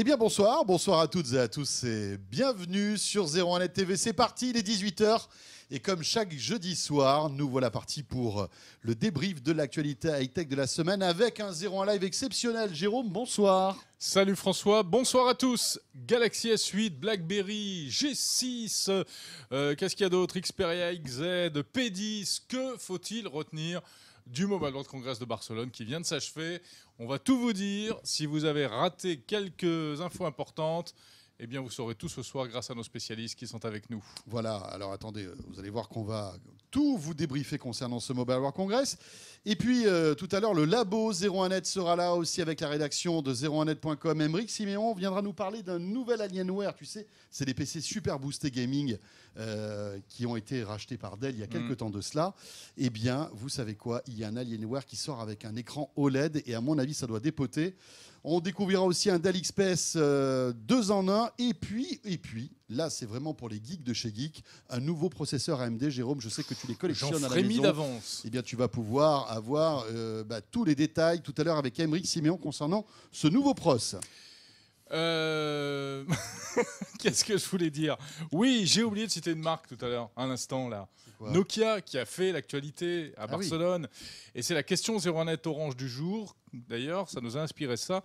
Eh bien bonsoir, bonsoir à toutes et à tous et bienvenue sur 01net TV. C'est parti, il est 18h et comme chaque jeudi soir, nous voilà partis pour le débrief de l'actualité high-tech de la semaine avec un 01 live exceptionnel. Jérôme, bonsoir. Salut François, bonsoir à tous. Galaxy S8, BlackBerry, G6, euh, qu'est-ce qu'il y a d'autre Xperia XZ, P10, que faut-il retenir du Mobile World Congress de Barcelone qui vient de s'achever. On va tout vous dire. Si vous avez raté quelques infos importantes, eh bien, vous saurez tout ce soir grâce à nos spécialistes qui sont avec nous. Voilà, alors attendez, euh, vous allez voir qu'on va tout vous débriefer concernant ce Mobile World Congress. Et puis, euh, tout à l'heure, le Labo 01net sera là aussi avec la rédaction de 01net.com. Emrick Siméon viendra nous parler d'un nouvel Alienware. Tu sais, c'est des PC super boostés gaming euh, qui ont été rachetés par Dell il y a mm. quelque quelques temps de cela, eh bien, vous savez quoi Il y a un Alienware qui sort avec un écran OLED et à mon avis, ça doit dépoter. On découvrira aussi un Dell XPS 2 euh, en 1. Et puis, et puis, là, c'est vraiment pour les geeks de chez Geek, un nouveau processeur AMD. Jérôme, je sais que tu les collectionnes à la maison. d'avance. Eh bien, tu vas pouvoir avoir euh, bah, tous les détails tout à l'heure avec Émeric Siméon concernant ce nouveau pros. Euh, qu'est-ce que je voulais dire Oui, j'ai oublié de citer une marque tout à l'heure, un instant là. Nokia qui a fait l'actualité à ah Barcelone. Et c'est la question 01net orange du jour. D'ailleurs, ça nous a inspiré ça.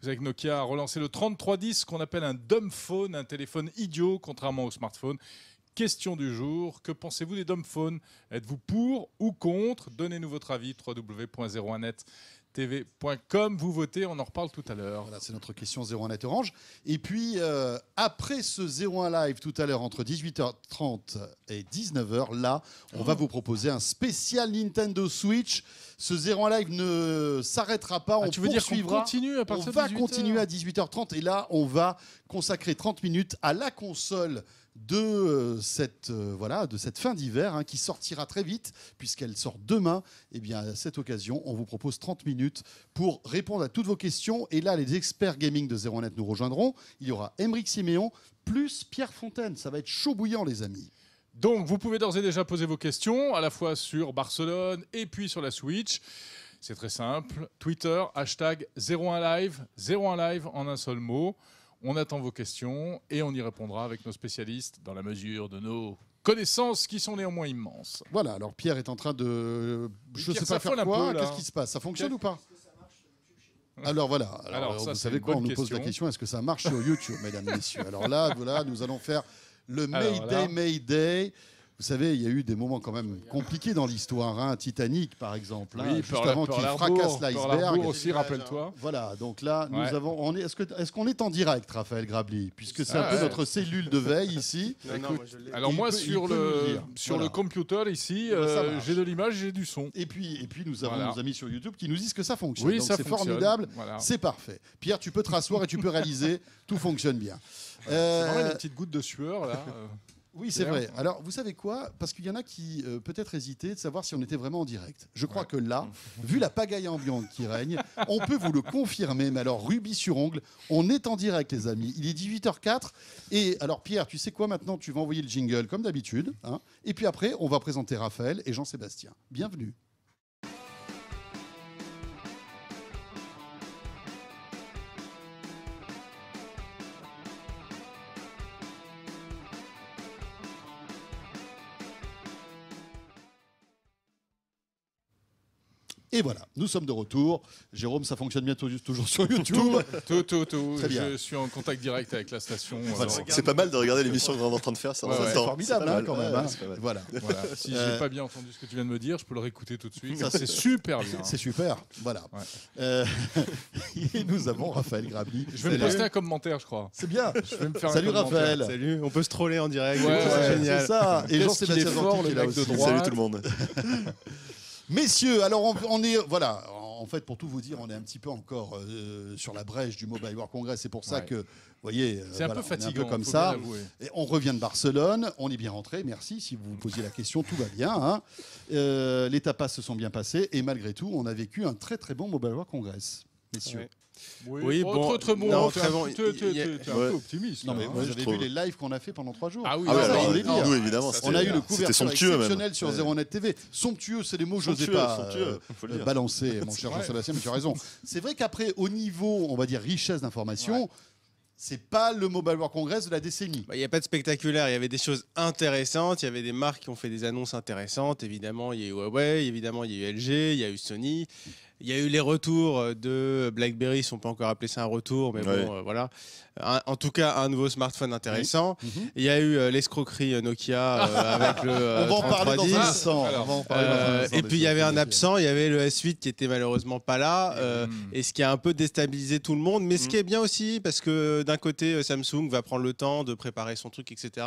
Vous savez que Nokia a relancé le 3310, qu'on appelle un dumbphone, phone, un téléphone idiot, contrairement au smartphone. Question du jour, que pensez-vous des dumb Êtes-vous pour ou contre Donnez-nous votre avis, www.01net tv.com. Vous votez, on en reparle tout à l'heure. Voilà, c'est notre question 01 Net Orange. Et puis, euh, après ce 01 Live tout à l'heure, entre 18h30 et 19h, là, on va vous proposer un spécial Nintendo Switch. Ce 01 Live ne s'arrêtera pas. Ah, on tu veux dire continue à partir va de continuer à 18h30 et là, on va consacrer 30 minutes à la console de euh, cette, euh, voilà, de cette fin d'hiver hein, qui sortira très vite puisqu'elle sort demain. Et eh bien à cette occasion, on vous propose 30 minutes pour répondre à toutes vos questions. Et là, les experts gaming de 01net nous rejoindront. Il y aura Émeric Siméon plus Pierre Fontaine. Ça va être chaud bouillant, les amis. Donc, vous pouvez d'ores et déjà poser vos questions, à la fois sur Barcelone et puis sur la Switch. C'est très simple. Twitter, hashtag 01live, 01live en un seul mot. On attend vos questions et on y répondra avec nos spécialistes dans la mesure de nos connaissances qui sont néanmoins immenses. Voilà, alors Pierre est en train de. Je ne sais pas faire quoi, qu'est-ce hein. qui se passe Ça fonctionne ou pas alors voilà, alors, vous savez quoi, on nous pose la question, est-ce que ça marche sur YouTube, mesdames, messieurs Alors là, voilà, nous allons faire le May Day, May Day. Vous savez, il y a eu des moments quand même compliqués dans l'histoire. un hein. Titanic, par exemple, hein, oui, juste avant qu'il fracasse l'iceberg. aussi, rappelle-toi. Voilà, donc là, nous avons. On est, ce qu'on est en direct, Raphaël Grabli Puisque c'est un ah peu notre cellule de veille ici. alors, moi, sur, le, sur le computer ici, eh ben, euh, j'ai de l'image, j'ai du son. Et puis, et puis nous avons nos amis sur YouTube qui nous disent que ça fonctionne. Oui, donc fonctionne. c'est formidable, c'est parfait. Pierre, tu peux te rasseoir et tu peux réaliser, tout fonctionne bien. Euh... C'est vraiment euh, une petite goutte de sueur, là. Oui, c'est vrai. Alors, vous savez quoi Parce qu'il y en a qui euh, peut-être hésitaient de savoir si on était vraiment en direct. Je crois que là, vu la pagaille ambiante qui règne, on peut vous le confirmer. Mais alors, rubis sur ongle, on est en direct, les amis. Il est 18h04. Et alors, Pierre, tu sais quoi Maintenant, tu vas envoyer le jingle comme d'habitude. Hein. et puis après, on va présenter Raphaël et Jean-Sébastien. Bienvenue. Et voilà, nous sommes de retour. Jérôme, ça fonctionne bien toujours sur YouTube. Tout, tout, tout. Je suis en contact direct avec la station. Euh, c'est pas mal de regarder l'émission qu'on est en train de faire. Ça, C'est formidable hein, quand même. Hein. voilà. Si je n'ai euh. pas bien entendu ce que tu viens de me dire, je peux le réécouter tout de suite. c'est super bien. C'est super. Voilà. Euh, et nous avons Raphaël Grabli. Je vais me poster un commentaire, je crois. C'est bien. Salut Raphaël. Salut. On peut se troller en direct. c'est génial. C'est ça. Et Jean-Sébastien Zanti qui est là aussi. Salut tout le monde. Messieurs, alors on, est. Voilà, en fait, pour tout vous dire, on est un petit peu encore euh, sur la brèche du Mobile World Congress. C'est pour ça que, vous voyez, euh, c'est un peu comme ça. Et on revient de Barcelone, on est bien rentré, merci. Si vous vous posiez la question, tout va bien. Hein. Euh, les tapas se sont bien passés et malgré tout, on a vécu un très très bon Mobile World Congress, messieurs. Oui, oui oh, bon, autre hein, un peu optimiste. Hein. Non, mais vous vu les lives qu'on a fait pendant trois jours. Ah oui, évidemment. Ah on a eu le couvert exceptionnel sur Zeronet TV. Somptueux, c'est des mots que je n'osais pas euh, balancer, mon cher Jean-Sébastien, mais tu as raison. C'est vrai qu'après, au niveau, on va dire, richesse d'informations, c'est pas le Mobile World Congress de la décennie. Bah, il n'y a pas de spectaculaire, il y avait des choses intéressantes, il y avait des marques qui ont fait des annonces intéressantes, évidemment il y a eu Huawei, évidemment il y a eu LG, il y a eu Sony, il y a eu les retours euh, de BlackBerry, si on peut pas encore appeler ça un retour, mais bon, euh, voilà. en tout cas, un nouveau smartphone intéressant. Mhm. Il y a eu euh, l'escroquerie Nokia avec le. on va en parler dans un instant. Et puis il y avait un absent, il y avait le S8 qui était malheureusement pas là, et ce qui a un peu déstabilisé tout le monde. Mais ce mm. qui est bien aussi, parce que d'un côté, Samsung va prendre le temps de préparer son truc, etc.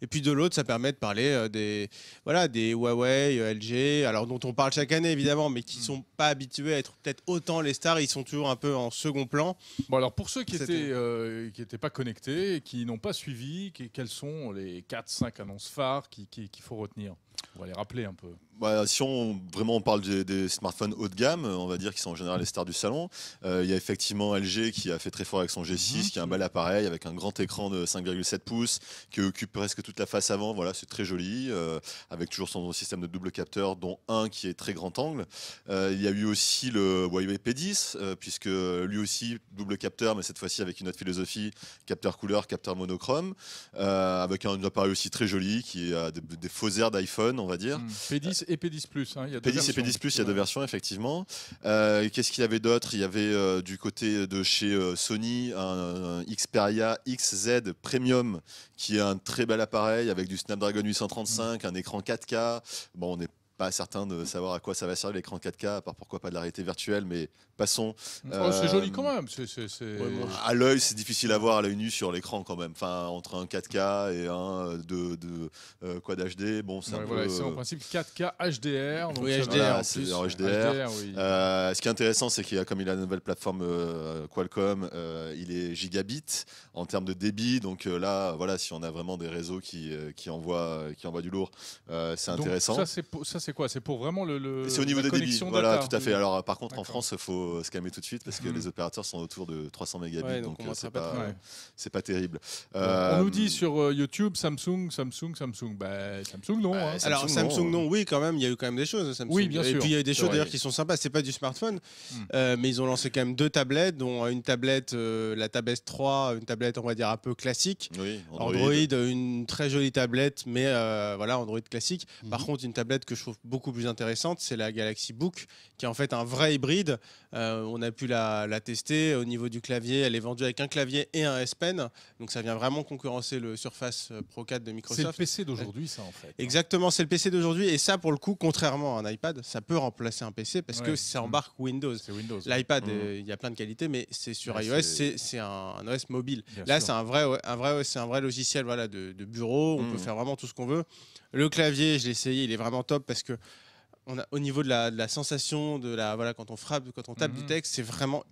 Et puis de l'autre, ça permet de parler des, voilà, des Huawei, LG, alors dont on parle chaque année évidemment, mais qui ne mm. sont pas habitués être peut-être autant les stars, ils sont toujours un peu en second plan. Bon, alors pour ceux qui n'étaient euh, pas connectés, qui n'ont pas suivi, qui, quelles sont les 4-5 annonces phares qu'il qui, faut retenir On va les rappeler un peu. Bah, si on vraiment on parle des, smartphones haut de gamme, on va dire qui sont en général les stars du salon, euh, il y a effectivement LG qui a fait très fort avec son G6, mhm. qui est un bel appareil avec un grand écran de 5,7 pouces qui occupe presque toute la face avant. Voilà, c'est très joli, euh, avec toujours son système de double capteur, dont un qui est très grand angle. Euh, il y a eu aussi le Huawei P10, puisque lui aussi double capteur, mais cette fois-ci avec une autre philosophie, capteur couleur, capteur monochrome, avec un appareil aussi très joli qui a des, des faux airs d'iPhone, on va dire. Mmh. P10 et P10 Plus. Hein, P10 et P10 Plus, il y a deux versions, effectivement. Euh, qu'est-ce qu'il y avait d'autre Il y avait, euh, du côté de chez euh, Sony un, Xperia XZ Premium, qui est un très bel appareil avec du Snapdragon 835, un écran 4K. Bon, on n'est pas certain de savoir à quoi ça va servir l'écran 4K, à part pourquoi pas de la réalité virtuelle, mais passons. Oh, c'est euh, joli quand même. à l'œil, c'est difficile à voir à l'œil nu sur l'écran quand même. Enfin, entre un 4K et un de, de euh, bon, c'est en principe 4K HDR. Donc oui, HDR. en plus. Euh, ce qui est intéressant, c'est qu'il a, comme il a la nouvelle plateforme euh, Qualcomm, il est gigabit en termes de débit. Donc là, voilà, si on a vraiment des réseaux qui, envoient, qui envoient du lourd, c'est intéressant. Donc, ça, c'est c'est quoi C'est pour vraiment le. le c'est au niveau des débits. Voilà, tout à fait. Alors, par contre, en France, il faut se calmer tout de suite parce que mhm. les opérateurs sont autour de 300 mégabits, donc euh, c'est pas, pas, terrible. on nous dit euh, sur euh, YouTube Samsung, Samsung, Samsung. Bah, Samsung, non. Bah, hein. Alors, Samsung, non, oui, quand même, il y a eu quand même des choses. Oui, bien sûr. Et puis, il y a eu des choses d'ailleurs qui sont sympas. C'est pas du smartphone, hmm. mais ils ont lancé quand même deux tablettes, dont une tablette, la la s 3, une tablette, on va dire, un peu classique. Oui, Android. Android, une très jolie tablette, mais voilà, Android classique. Par mhm. contre, une tablette que je beaucoup plus intéressante, c'est la Galaxy Book, qui est en fait un vrai hybride. Euh, on a pu la, tester au niveau du clavier. Elle est vendue avec un clavier et un S Pen. Donc ça vient vraiment concurrencer le Surface euh, Pro 4 de Microsoft. C'est le PC d'aujourd'hui, ça, en fait. Hein. Exactement, c'est le PC d'aujourd'hui. Et ça, pour le coup, contrairement à un iPad, ça peut remplacer un PC parce que ça mm. embarque Windows. Windows L'iPad, mm. euh, il y a plein de qualités, mais c'est sur iOS, c'est un, OS mobile. Là, c'est un vrai, un, vrai, un vrai logiciel voilà, de, bureau. On mm. peut faire vraiment tout ce qu'on veut. Le clavier, je l'ai essayé, il est vraiment top parce que on a, au niveau de la, sensation, de la, voilà, quand on frappe, quand on tape du mhm. texte, c'est vraiment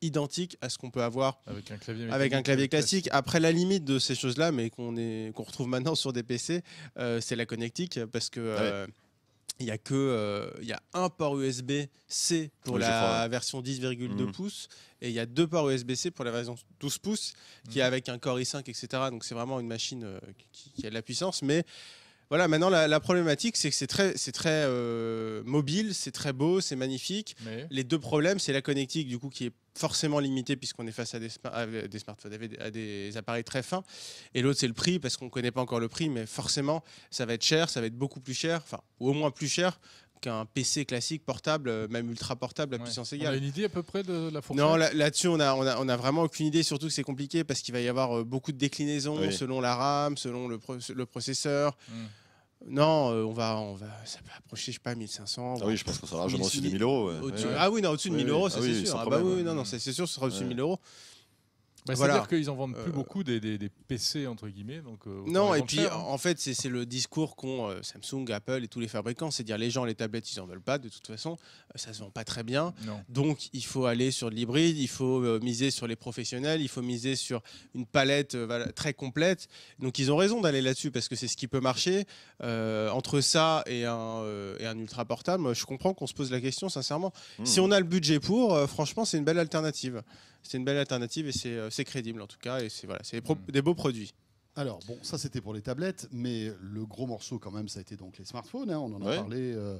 identique à ce qu'on peut avoir avec un clavier, avec un clavier euh, classique. Après, la limite de ces choses-là, mais qu'on qu'on retrouve maintenant sur des PC, euh, c'est la connectique parce que. Ah euh, il y a que il y a un port USB-C pour la version 10,2 mhm. pouces et il y a deux ports USB-C pour la version 12 pouces qui est mhm. avec un Core i5 etc donc c'est vraiment une machine qui, a de la puissance mais voilà, maintenant la, problématique, c'est que c'est très, c'est très euh, mobile, c'est très beau, c'est magnifique. Les deux problèmes, c'est la connectique du coup qui est forcément limitée puisqu'on est face à des, des, smartphones, à des appareils très fins. Et l'autre, c'est le prix parce qu'on ne connaît pas encore le prix, mais forcément, ça va être cher, ça va être beaucoup plus cher, enfin, ou au moins plus cher qu'un PC classique portable, euh, même ultra portable à puissance égale. On a une idée à peu près de la fourchette Non, là-dessus, on, a, on, a, vraiment aucune idée, surtout que c'est compliqué parce qu'il va y avoir euh, beaucoup de déclinaisons selon la RAM, selon le, le processeur. Hmm. Non, euh, on va, on va, ça peut approcher, je sais pas, 1500. Ah oui, je pense que ça sera largement au-dessus de 1000 euros. ah oui, non, au-dessus de 1000 euros, ah c'est sûr. Ah bah oui, non, non, c'est sûr, ce sera au-dessus de 1000 euros. Bah, c'est-à-dire qu'ils en vendent plus euh, beaucoup des, des, des, PC entre guillemets. Donc, euh, non, et puis hein. en fait, c'est le discours qu'ont euh, Samsung, Apple et tous les fabricants, c'est à dire les gens les tablettes ils en veulent pas de toute façon, ça se vend pas très bien. Donc il faut aller sur de l'hybride, il faut miser sur les professionnels, il faut miser sur une palette très complète. Donc ils ont raison d'aller là-dessus parce que c'est ce qui peut marcher. entre ça et un, et un ultra portable, je comprends qu'on se pose la question sincèrement. Hmm. Si on a le budget pour, franchement, c'est une belle alternative c'est une belle alternative et euh, c'est crédible en tout cas. Et c'est voilà, mm. des beaux produits. Alors, bon, ça c'était pour les tablettes, mais le gros morceau quand même, ça a été donc les smartphones. Hein, on en a parlé euh,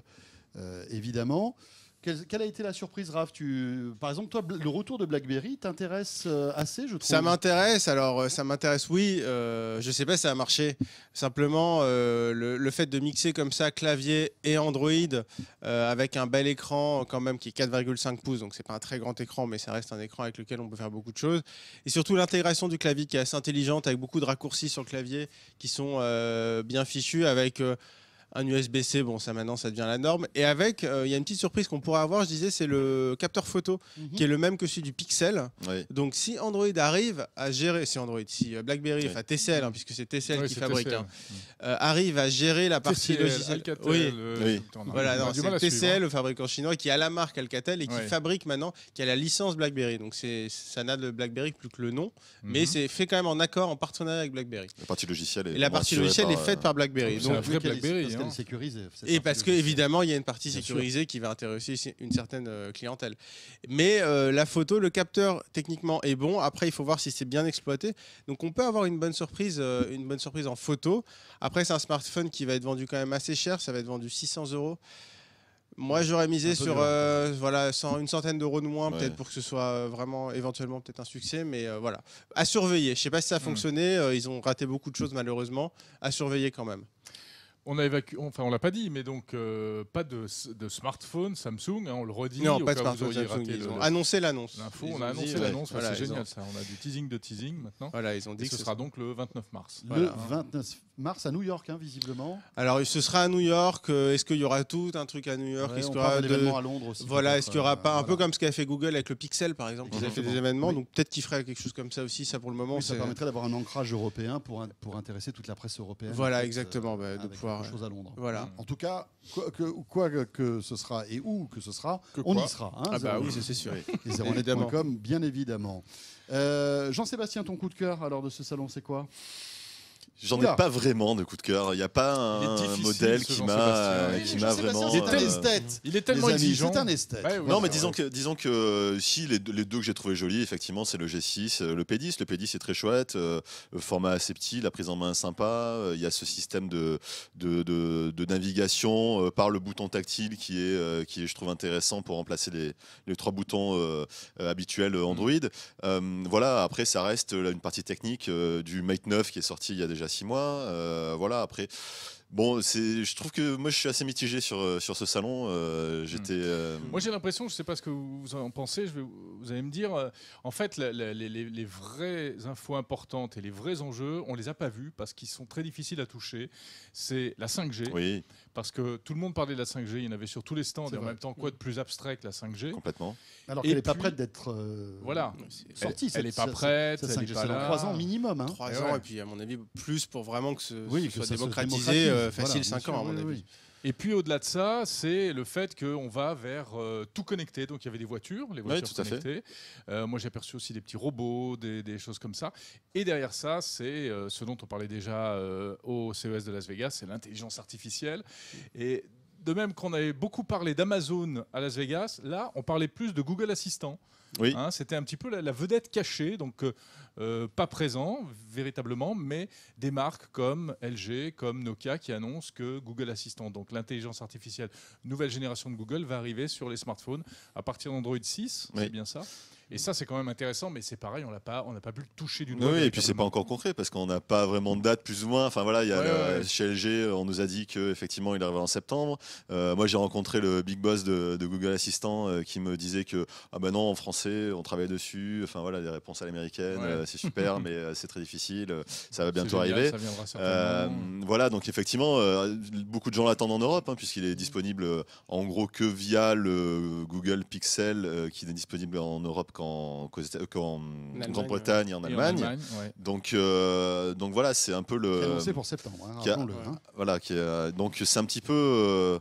euh, évidemment. Quelle, a été la surprise, Raph tu... Par exemple, toi, le retour de BlackBerry t'intéresse euh, assez, je trouve Ça m'intéresse, alors euh, ça m'intéresse, oui. Euh, je sais pas si ça a marché. Simplement, euh, le, fait de mixer comme ça clavier et Android avec un bel écran, quand même, qui est 4,5 pouces, donc c'est pas un très grand écran, mais ça reste un écran avec lequel on peut faire beaucoup de choses. Et surtout, l'intégration du clavier qui est assez intelligente, avec beaucoup de raccourcis sur le clavier qui sont bien fichus, avec un USB-C, bon, ça maintenant, ça devient la norme. Et avec, euh, il y a une petite surprise qu'on pourrait avoir, je disais, c'est le capteur photo, mhm. qui est le même que celui du Pixel. Donc, si Android arrive à gérer, si Android, si euh, BlackBerry, enfin TCL, hein, puisque c'est TCL qui fabrique, hein, euh, arrive à gérer la partie logicielle. oui, c'est TCL, hein. le fabricant chinois, qui a la marque Alcatel et qui fabrique maintenant, qui a la licence BlackBerry. Donc, ça n'a de BlackBerry plus que le nom, mais mhm. c'est fait quand même en accord, en partenariat avec BlackBerry. La partie logicielle est, est faite par BlackBerry. Donc, BlackBerry. Et parce que, évidemment, il y a une partie sécurisée qui va intéresser une certaine euh, clientèle. Mais euh, la photo, le capteur, techniquement, est bon. Après, il faut voir si c'est bien exploité. Donc, on peut avoir une bonne surprise, euh, une bonne surprise en photo. Après, c'est un smartphone qui va être vendu quand même assez cher. Ça va être vendu 600 euros. Moi, j'aurais misé sur hein. voilà, une centaine d'euros de moins, peut-être pour que ce soit vraiment, éventuellement, peut-être un succès, mais voilà. À surveiller. Je ne sais pas si ça a mmh. fonctionné. ils ont raté beaucoup de choses, malheureusement. À surveiller quand même. On a évacué, enfin on l'a pas dit, mais donc euh, pas de, smartphone Samsung, hein, on le redit. Non, pas de smartphone Samsung. Ils annoncé l'annonce. on a annoncé l'annonce. c'est génial ça. On a du teasing de teasing maintenant. Voilà, ils ont dit que ce sera donc le 29 mars. Le voilà. 29 hein mars à New York, hein, visiblement. Alors, ce sera à New York. Euh, est-ce qu'il y aura tout un truc à New York ce y aura à Londres aussi Voilà, est-ce qu'il y aura euh, pas un peu comme ce qu'a fait Google avec le Pixel, par exemple Ils ont fait des événements, donc peut-être qu'ils feraient quelque chose comme ça aussi. Ça, pour le moment, ça permettrait d'avoir un ancrage européen pour, pour intéresser toute la presse européenne. Voilà, exactement, bah, de pouvoir. Chose à Londres. Voilà. En tout cas, quoi que, ce sera et où que ce sera, on y sera. Hein, ah bah oui, c'est sûr. comme bien évidemment. Euh, Jean-Sébastien, ton coup de cœur alors de ce salon, c'est quoi J'en ai pas vraiment de coup de cœur. Il n'y a pas un modèle qui m'a qui m'a vraiment. Il est, tellement euh, euh, esthète. Il est tellement exigeant. C'est un esthète. non, mais disons que disons que euh, si les deux, que j'ai trouvé jolis, effectivement, c'est le G6, le P10. Le P10 est très chouette. format assez petit, la prise en main sympa. Il y a ce système de de, navigation par le bouton tactile qui est qui je trouve intéressant pour remplacer les, les trois boutons habituels Android. Mm. voilà. Après, ça reste une partie technique du Mate 9 qui est sorti il y a déjà six mois. Euh, voilà, après. Bon, c'est je trouve que moi je suis assez mitigé sur, euh, sur ce salon. Euh, j'étais. Hmm. Moi j'ai l'impression, je ne sais pas ce que vous en pensez, je vais, vous allez me dire, en fait les, vraies infos importantes et les vrais enjeux, on les a pas vus parce qu'ils sont très difficiles à toucher. C'est la 5G. Oui parce que tout le monde parlait de la 5G, il y en avait sur tous les stands, et en même temps, quoi de mm. plus abstrait que la 5G Complètement. Alors qu'elle n'est pas prête d'être euh, voilà. sortie. Elle n'est pas prête, ça, ça, elle est pas là. 3 ans minimum. Hein. 3 ans, et puis à mon avis, plus pour vraiment que ce, oui, soit démocratisé, euh, facile 5 ans, à mon avis. Et puis au-delà de ça, c'est le fait qu'on va vers euh, tout connecté. Donc il y avait des voitures, les voitures connectées. Euh, moi j'ai aperçu aussi des petits robots, des, choses comme ça. Et derrière ça, c'est euh, ce dont on parlait déjà au CES de Las Vegas, c'est l'intelligence artificielle. Et de même qu'on avait beaucoup parlé d'Amazon à Las Vegas, là, on parlait plus de Google Assistant. Hein, c'était un petit peu la, vedette cachée, donc euh, euh, pas présent véritablement, mais des marques comme LG, comme Nokia qui annoncent que Google Assistant, donc l'intelligence artificielle nouvelle génération de Google, va arriver sur les smartphones à partir d'Android 6, c'est bien ça et ça, c'est quand même intéressant, mais c'est pareil, on n'a pas, on pas pu le toucher du doigt. Oui, et puis c'est pas encore concret parce qu'on n'a pas vraiment de date plus ou moins. Enfin voilà, il y a chez LG, on nous a dit qu'effectivement il arrivait en septembre. Euh, moi, j'ai rencontré le big boss de, Google Assistant euh, qui me disait que ah ben non, en français, on travaille dessus. Enfin voilà, des réponses à l'américaine, euh, c'est super, mais c'est très difficile. Ça va bientôt arriver. Ça voilà, donc effectivement, beaucoup de gens l'attendent en Europe hein, puisqu'il est disponible en gros que via le Google Pixel qui est disponible en Europe qu'en Grande-Bretagne et en Allemagne. donc, euh, donc voilà, c'est un peu le. C'est pour septembre. Hein, le, hein. Voilà, qui euh, donc c'est un petit peu. Euh,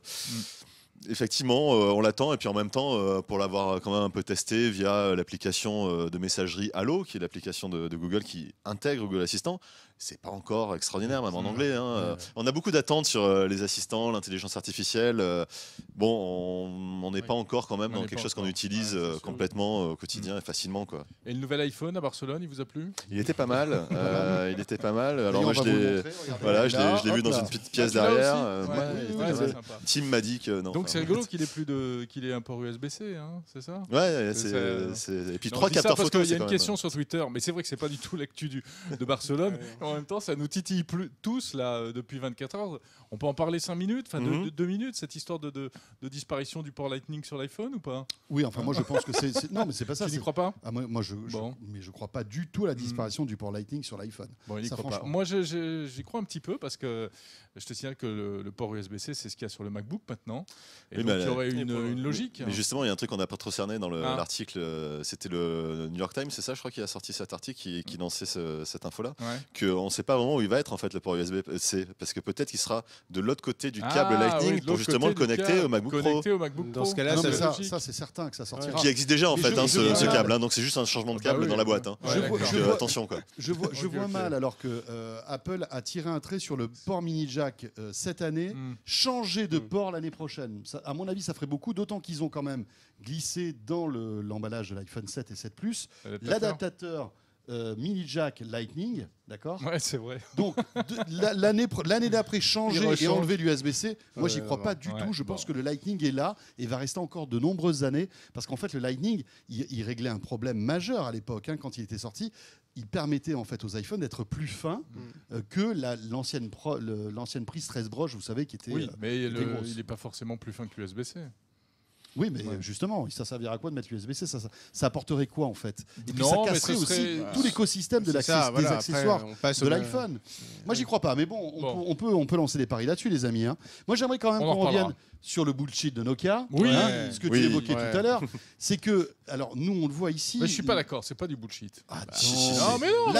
effectivement, on l'attend et puis en même temps, pour l'avoir quand même un peu testé via l'application de messagerie Allo, qui est l'application de, de Google qui intègre Google Assistant, c'est pas encore extraordinaire, même en anglais. Hein. On a beaucoup d'attentes sur euh, les assistants, l'intelligence artificielle. Euh. Bon, on n'est pas encore quand même dans quelque chose qu'on utilise euh, complètement au mm. quotidien et facilement. Quoi. Et le nouvel iPhone à Barcelone, il vous a plu Il était pas mal. il était pas mal. Alors moi, je l'ai voilà, vu dans une petite pièce ah, derrière. Tim m'a dit que non. Donc c'est rigolo qu'il ait plus de, qu'il ait un port USB-C, hein, c'est ça Ouais. Et puis trois capteurs photo. Il y a une question sur Twitter, mais c'est vrai que c'est pas du tout l'actu de Barcelone. en même temps, ça nous titille plus, tous là euh, depuis 24 heures. On peut en parler 5 minutes, enfin 2 mhm. deux, minutes, cette histoire de, disparition du port Lightning sur l'iPhone ou pas Oui, enfin moi je pense que c'est. Non, mais c'est pas ça. Tu n'y crois pas ah, moi, moi, je, Mais je crois pas du tout à la mhm. disparition du port Lightning sur l'iPhone. Bon, moi j'y crois un petit peu parce que je te signale que le, port USB-C, c'est ce qu'il y a sur le MacBook maintenant. Et donc il y aurait une, une, logique. Mais justement, il y a un truc qu'on n'a pas trop cerné dans ah. l'article. Euh, c'était le New York Times, c'est ça, je crois, qui a sorti cet article qui, qui mm. lançait cette info-là. Que on ne sait pas vraiment où il va être en fait le port USB-C parce que peut-être qu'il sera de l'autre côté du câble ah Lightning pour justement le connecter au MacBook Pro. Au MacBook Dans ce cas-là, c'est certain que ça sortira. Qui existe déjà en fait hein, ce, câble, hein. donc c'est juste un changement de ah bah câble dans la boîte. Hein. Je euh, attention quoi. Je vois, mal alors que euh, Apple a tiré un trait sur le port mini jack euh, cette année, hmm. changer de hmm. port l'année prochaine. à mon avis, ça ferait beaucoup, d'autant qu'ils ont quand même glissé dans l'emballage de l'iPhone 7 et 7 Plus l'adaptateur. Euh, Mini Jack Lightning, d'accord Ouais, c'est vrai. Donc, l'année l'année d'après, changer et enlever l'USB-C, moi, j'y crois pas du tout. Je pense que le Lightning est là et va rester encore de nombreuses années parce qu'en fait, le Lightning, il, réglait un problème majeur à l'époque hein, quand il était sorti. Il permettait en fait aux iPhones d'être plus fins mm. euh, que l'ancienne prise 13 broches, vous savez, qui était. Oui, euh, mais il n'est pas forcément plus fin que l'USB-C. Oui, mais justement, ça servira à quoi de mettre usb c ça, ça, apporterait quoi en fait Et puis ça casserait aussi tout l'écosystème de des accessoires de l'iPhone. Moi, Moi, j'y crois pas, mais bon, on, Peut, on, peut, lancer des paris là-dessus, les amis. Hein. Moi, j'aimerais quand même qu'on revienne sur le bullshit de Nokia, hein, ce que tu évoquais tout à l'heure, c'est que, alors nous on le voit ici. Mais je suis pas d'accord, c'est pas du bullshit. Ah, non, mais non,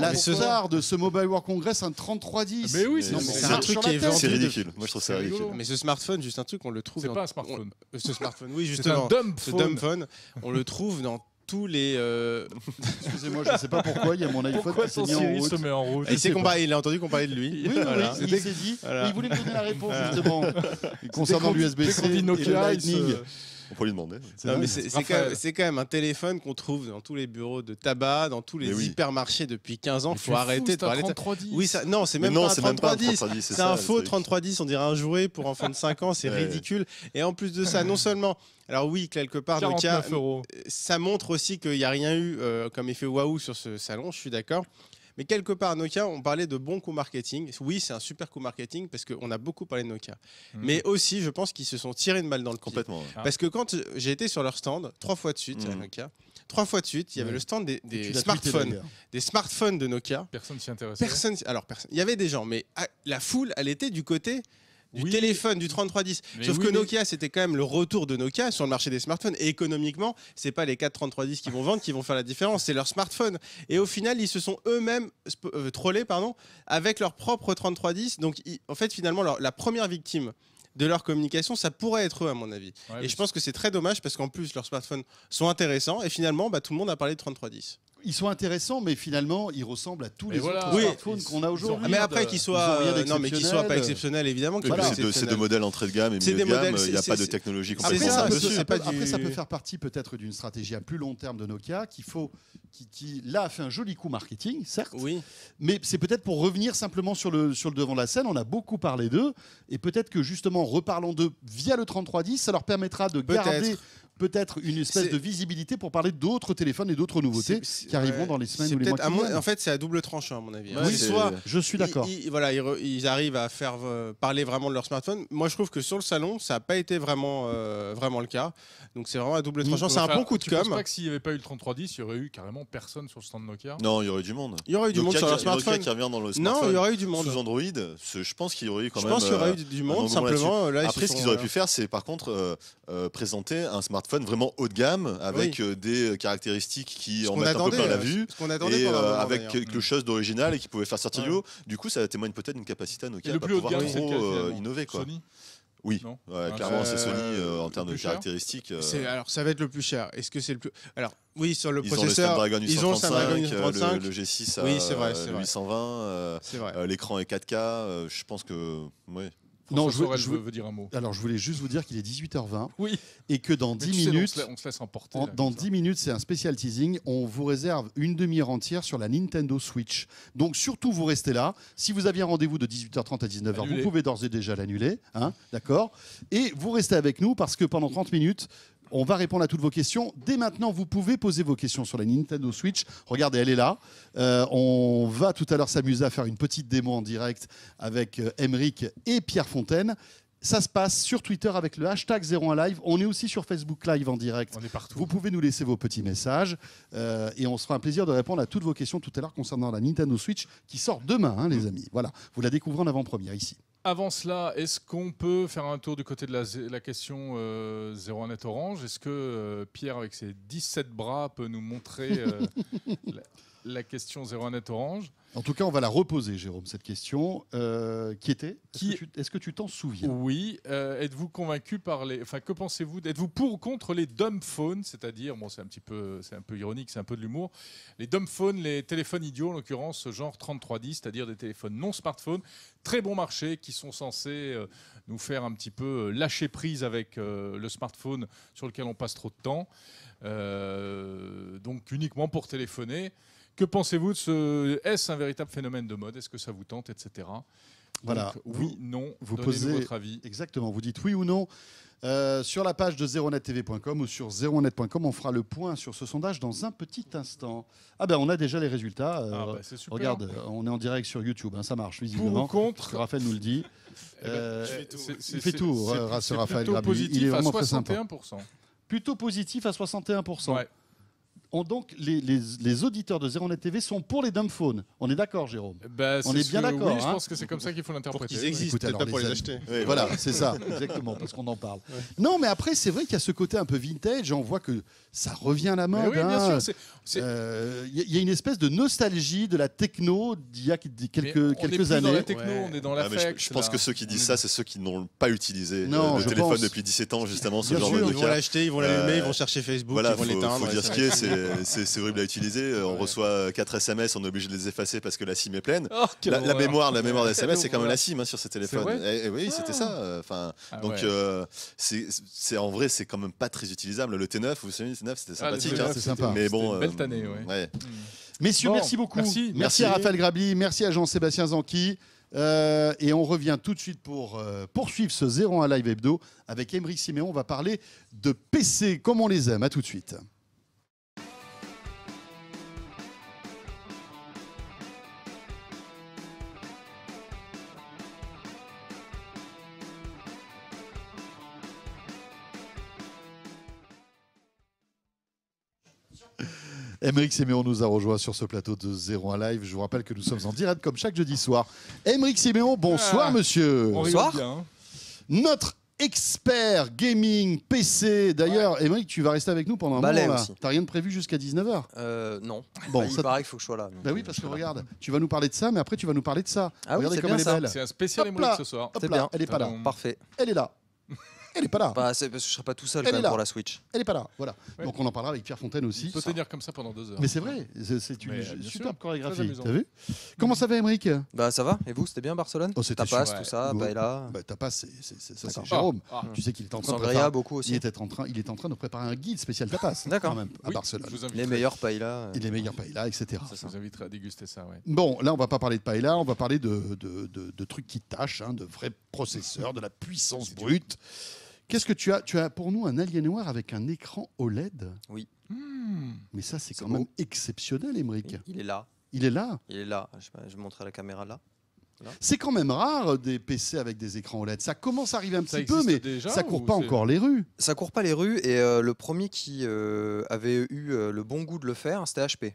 la star, de ce Mobile World Congress, un 3310. Mais oui, c'est un, truc qui est vendu. C'est ridicule. Moi je trouve ça ridicule. Mais ce smartphone, juste un truc, on le trouve. C'est pas un smartphone. ce smartphone, oui justement. un Ce dumb phone, on le trouve dans tous les. euh, Excusez-moi, je ne sais pas pourquoi, il y a mon iPhone Pourquoi qui s'est mis en route. rouge ah, Il, sais il a entendu qu'on parlait de lui. Oui, Voilà. il s'est dit, il voulait me donner la réponse justement. Concernant l'USB-C et le Lightning. On peut lui demander. C'est quand, même un téléphone qu'on trouve dans tous les bureaux de tabac, dans tous les hypermarchés depuis 15 ans. Il faut arrêter fou, de parler. 3310. Oui, ça, non, c'est même, pas un 3310. C'est un faux 3310. On dirait un jouet pour enfants de 5 ans. C'est ridicule. Et en plus de ça, non seulement. Alors oui, quelque part, euh, ça montre aussi qu'il n'y a rien eu euh, comme effet waouh sur ce salon, je suis d'accord. Mais quelque part, Nokia, on parlait de bon coup marketing. Oui, c'est un super coup marketing parce qu'on a beaucoup parlé de Nokia. Mhm. Mais aussi, je pense qu'ils se sont tirés de mal dans le pied. Parce que quand euh, j'ai été sur leur stand, trois fois de suite à mhm. Nokia, trois fois de suite, il y avait mhm. le stand des, smartphones, des smartphones de Nokia. Personne ne s'y intéressait. Personne, alors personne. Il y avait des gens, mais ah, la foule, elle était du côté du téléphone, du 3310. Sauf que Nokia, c'était quand même le retour de Nokia sur le marché des smartphones. Et économiquement, c'est pas les 4 3310 qui vont vendre qui vont faire la différence, c'est leur smartphone. Et au final, ils se sont eux-mêmes euh, trollés pardon, avec leur propre 3310. Donc, en fait, finalement, la première victime de leur communication, ça pourrait être eux, à mon avis. et je pense que c'est très dommage parce qu'en plus, leurs smartphones sont intéressants et finalement, bah, tout le monde a parlé de 3310 ils sont intéressants, mais finalement, ils ressemblent à tous les autres smartphones qu'on a aujourd'hui. Ah, mais après, qu'ils soient, euh, mais qu'ils soient pas exceptionnels, évidemment. C'est deux, modèles entrée de gamme et milieu de gamme. Il n'y a pas de technologie complètement ça, après, ça peut faire partie peut-être d'une stratégie à plus long terme de Nokia, qu'il faut, qui, qui, là a fait un joli coup marketing, certes. Oui. Mais c'est peut-être pour revenir simplement sur le sur le devant de la scène. On a beaucoup parlé d'eux, et peut-être que justement, reparlant d'eux via le 3310, ça leur permettra de garder peut-être une espèce de visibilité pour parler d'autres téléphones et d'autres nouveautés qui arriveront dans les semaines ou les mois qui viennent. En fait, c'est à double tranchant, à mon avis. soit je suis d'accord. Voilà, ils arrivent à faire euh, parler vraiment de leur smartphone. Moi, je trouve que sur le salon, ça n'a pas été vraiment, euh, vraiment le cas. Donc, c'est vraiment à double tranchant. C'est un bon coup de com. Je crois pas que s'il n'y avait pas eu le 3310, il y aurait eu carrément personne sur le stand de Nokia. Non, il y aurait eu du monde. Il y aurait eu du monde sur leur smartphone. Non, il y aurait eu du monde. Sous Android, je pense qu'il y aurait eu quand même. Je pense qu'il y aurait eu euh, du monde. Simplement, Après, ce qu'ils auraient pu faire, c'est par contre présenter un smartphone vraiment haut de gamme avec euh, des euh, caractéristiques qui en mettent un peu la euh, vue et avec quelque chose d'original et qui pouvait faire sortir du haut. Du coup, ça témoigne peut-être d'une capacité à Nokia pouvoir trop innover. Quoi. oui, clairement, c'est Sony en termes de caractéristiques. Alors, ça va être le plus cher. Est-ce que c'est le plus. Alors, oui, sur le ils processeur. le ils ont le Snapdragon le, G6 820. l'écran est 4K. je pense que. Ouais non, je, veux, dire un mot. Alors, je voulais juste vous dire qu'il est 18h20 oui. et que dans 10 minutes, on, se laisse dans 10 minutes, c'est un spécial teasing. On vous réserve une demi-heure entière sur la Nintendo Switch. Donc, surtout, vous restez là. Si vous aviez un rendez-vous de 18h30 à 19h, vous pouvez d'ores et déjà l'annuler, hein, d'accord. Et vous restez avec nous parce que pendant 30 minutes, on va répondre à toutes vos questions. Dès maintenant, vous pouvez poser vos questions sur la Nintendo Switch. Regardez, elle est là. Euh, on va tout à l'heure s'amuser à faire une petite démo en direct avec euh, Emeric et Pierre Fontaine. Ça se passe sur Twitter avec le hashtag 01 Live. On est aussi sur Facebook Live en direct. Vous pouvez nous laisser vos petits messages euh, et on se fera un plaisir de répondre à toutes vos questions tout à l'heure concernant la Nintendo Switch qui sort demain, hein, les mmh. amis. Voilà, vous la découvrez en avant-première ici. Avant cela, est-ce qu'on peut faire un tour du côté de la, question 01 euh, Net Orange Est-ce que euh, Pierre, avec ses 17 bras, peut nous montrer euh, la, question 01 Net Orange En tout cas, on va la reposer, Jérôme, cette question. qui était Est-ce que tu t'en souviens Oui. êtes-vous convaincu par les. Enfin, que pensez-vous Êtes-vous pour ou contre les dumbphones C'est-à-dire, bon, c'est un petit peu, c'est un peu ironique, c'est un peu de l'humour. Les dumbphones, les téléphones idiots, en l'occurrence, genre 3310, c'est-à-dire des téléphones non smartphones, très bon marché, qui sont censés euh, nous faire un petit peu euh, lâcher prise avec euh, le smartphone sur lequel on passe trop de temps, donc uniquement pour téléphoner. Que pensez-vous de ce Est-ce un véritable phénomène de mode Est-ce que ça vous tente, etc. Voilà. oui, non. Vous posez votre avis. Exactement. Vous dites oui ou non. Euh, sur la page de zeronettv.com ou sur zeronet.com, on fera le point sur ce sondage dans un petit instant. Ah ben on a déjà les résultats. Euh, ah ben, c'est super. Regarde, on est en direct sur YouTube, hein, ça marche visiblement. Pour ou contre Raphaël nous le dit. Eh ben, euh, fait tout, Raphaël Il à 61%. Plutôt positif à 61%. Ouais donc les, auditeurs de Zéro TV sont pour les dumbphones. On est d'accord, Jérôme bah, On est, bien d'accord. Oui, je hein pense que c'est comme ça qu'il faut l'interpréter. Ils existent, peut-être pas pour les acheter. voilà, c'est ça, exactement, parce qu'on en parle. Non, mais après, c'est vrai qu'il y a ce côté un peu vintage. On voit que ça revient à la mode. Oui, hein. euh, Il y, a une espèce de nostalgie de la techno d'il y a quelques, on est années. Dans la techno, on est dans ah, la je, pense que ceux qui disent ça, c'est ceux qui n'ont pas utilisé euh, le téléphone depuis 17 ans, justement, ce genre de de Ils vont l'acheter, ils vont l'allumer, ils vont euh, chercher Facebook, ils vont Il faut dire ce qui est c'est horrible à utiliser. On reçoit 4 SMS, on est obligé de les effacer parce que la SIM est pleine. Oh, la, mémoire, la mémoire des SMS, c'est quand même la SIM hein, sur ce téléphone. Eh, eh oui, c'était ah. ça. Enfin, ah donc euh, c'est en vrai, c'est quand même pas très utilisable. Le T9, vous vous ah, le T9, hein. c'était sympathique. sympa. Mais bon, belle euh, année. Messieurs, merci beaucoup. Merci, à Raphaël Grabli, merci à Jean-Sébastien Zanqui. Euh, et on revient tout de suite pour poursuivre ce 01 Live Hebdo avec Émeric Siméon. On va parler de PC, comme on les aime. À tout de suite. Émeric Séméon nous a rejoint sur ce plateau de 01 Live. Je vous rappelle que nous sommes en direct comme chaque jeudi soir. Émeric Séméon, bonsoir ah, monsieur. Bonsoir. Hein. Notre expert gaming PC. D'ailleurs, ouais. tu vas rester avec nous pendant un moment. Tu T'as rien de prévu jusqu'à 19h euh, Non. Bon, bah, ça il paraît qu'il faut que je sois là. Bah oui, parce euh, que regarde, tu vas nous parler de ça, mais après tu vas nous parler de ça. Ah Regardez oui, comme belle. C'est un spécial Émeric ce soir. C'est bien. Elle est pas là. Parfait. Elle est là. Elle est pas là. Hein. Bah, parce je serai pas tout seul quand pour la Switch. Elle est pas là, voilà. Donc on en parlera avec Pierre Fontaine aussi. On peut tenir comme ça pendant deux heures. Mais c'est vrai, c'est une superbe chorégraphie. T'as vu Comment ça va, Émeric Bah ça va. Et vous, c'était bien Barcelone oh, Tapas, tout ça, Paella Bah tapas, c'est ça, Jérôme. Ah, ah. Tu sais qu'il est en train de beaucoup aussi. Il en train, il est en train de préparer un guide spécial tapas. D'accord. à Barcelone. Euh. Les meilleurs paella. Les meilleurs paella, etc. Ça vous invite à déguster ça, Bon, là on va pas parler de paella, on va parler de trucs qui tâchent, hein, de vrais processeurs, de la puissance brute. Qu'est-ce que tu as Tu as pour nous un noir avec un écran OLED Oui. Hmm. Mais ça, c'est quand même exceptionnel, Émeric. Il, est là. Il est là Il est là. Je, vais la caméra là. C'est quand même rare euh, des PC avec des écrans OLED. Ça commence à arriver un petit peu, mais ça court pas encore les rues. Ça court pas les rues et euh, le premier qui euh, avait eu le bon goût de le faire, c'était HP.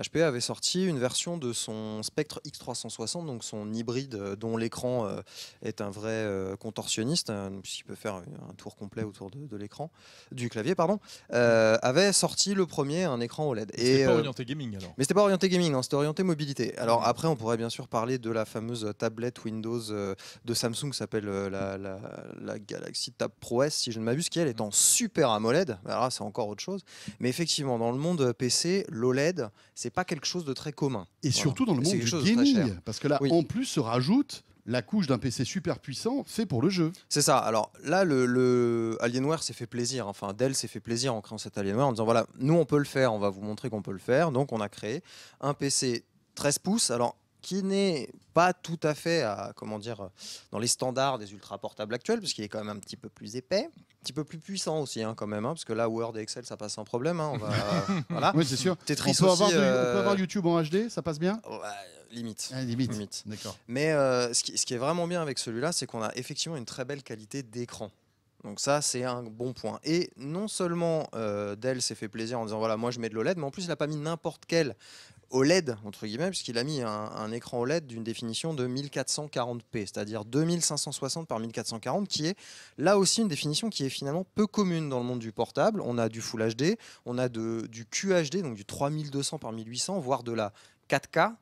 HP e avait sorti une version de son Spectre X360, donc son hybride euh, dont l'écran euh, est un vrai euh, contorsionniste, qui hein, peut faire un tour complet autour de, l'écran, du clavier, pardon, avait sorti le premier un écran OLED. Mais c'était pas orienté gaming alors Mais c'était pas orienté gaming, hein, c'était orienté mobilité. Ah alors après, on pourrait bien sûr parler de la fameuse tablette Windows de Samsung qui s'appelle la, la Galaxy Tab Pro S, si je ne m'abuse, qui elle est en mm. super AMOLED. Alors là, c'est encore autre chose. Mais effectivement, dans le monde PC, l'OLED, c'est pas quelque chose de très commun. Et surtout dans le monde du gaming, parce que là, en plus, se rajoute la couche d'un PC super puissant fait pour le jeu. C'est ça. Alors là, le, le... Alienware s'est fait plaisir. Enfin, Dell s'est fait plaisir en créant cet Alienware en disant voilà, nous on peut le faire, on va vous montrer qu'on peut le faire. Donc on a créé un PC 13 pouces. Alors qui n'est pas tout à fait à, euh, comment dire, euh, dans les standards des ultra portables actuels, parce qu'il est quand même un petit peu plus épais, un petit peu plus puissant aussi hein, quand même, hein, parce que là Word et Excel ça passe sans problème. Hein, on voilà. Oui c'est sûr. on peut, avoir euh, YouTube en HD, ça passe bien. Ah, limite. limite. Mais ce, qui, est vraiment bien avec celui-là, c'est qu'on a effectivement une très belle qualité d'écran. Donc ça, c'est un bon point. Et non seulement Dell s'est fait plaisir en disant, voilà, moi je mets de l'OLED, mais en plus, il n'a pas mis n'importe quel… OLED, entre guillemets, puisqu'il a mis un, un écran OLED d'une définition de 1440p, c'est-à-dire 2560 par 1440, qui est là aussi une définition qui est finalement peu commune dans le monde du portable. On a du Full HD, on a de, du QHD, donc du 3200 par 1800, voire de la 4K.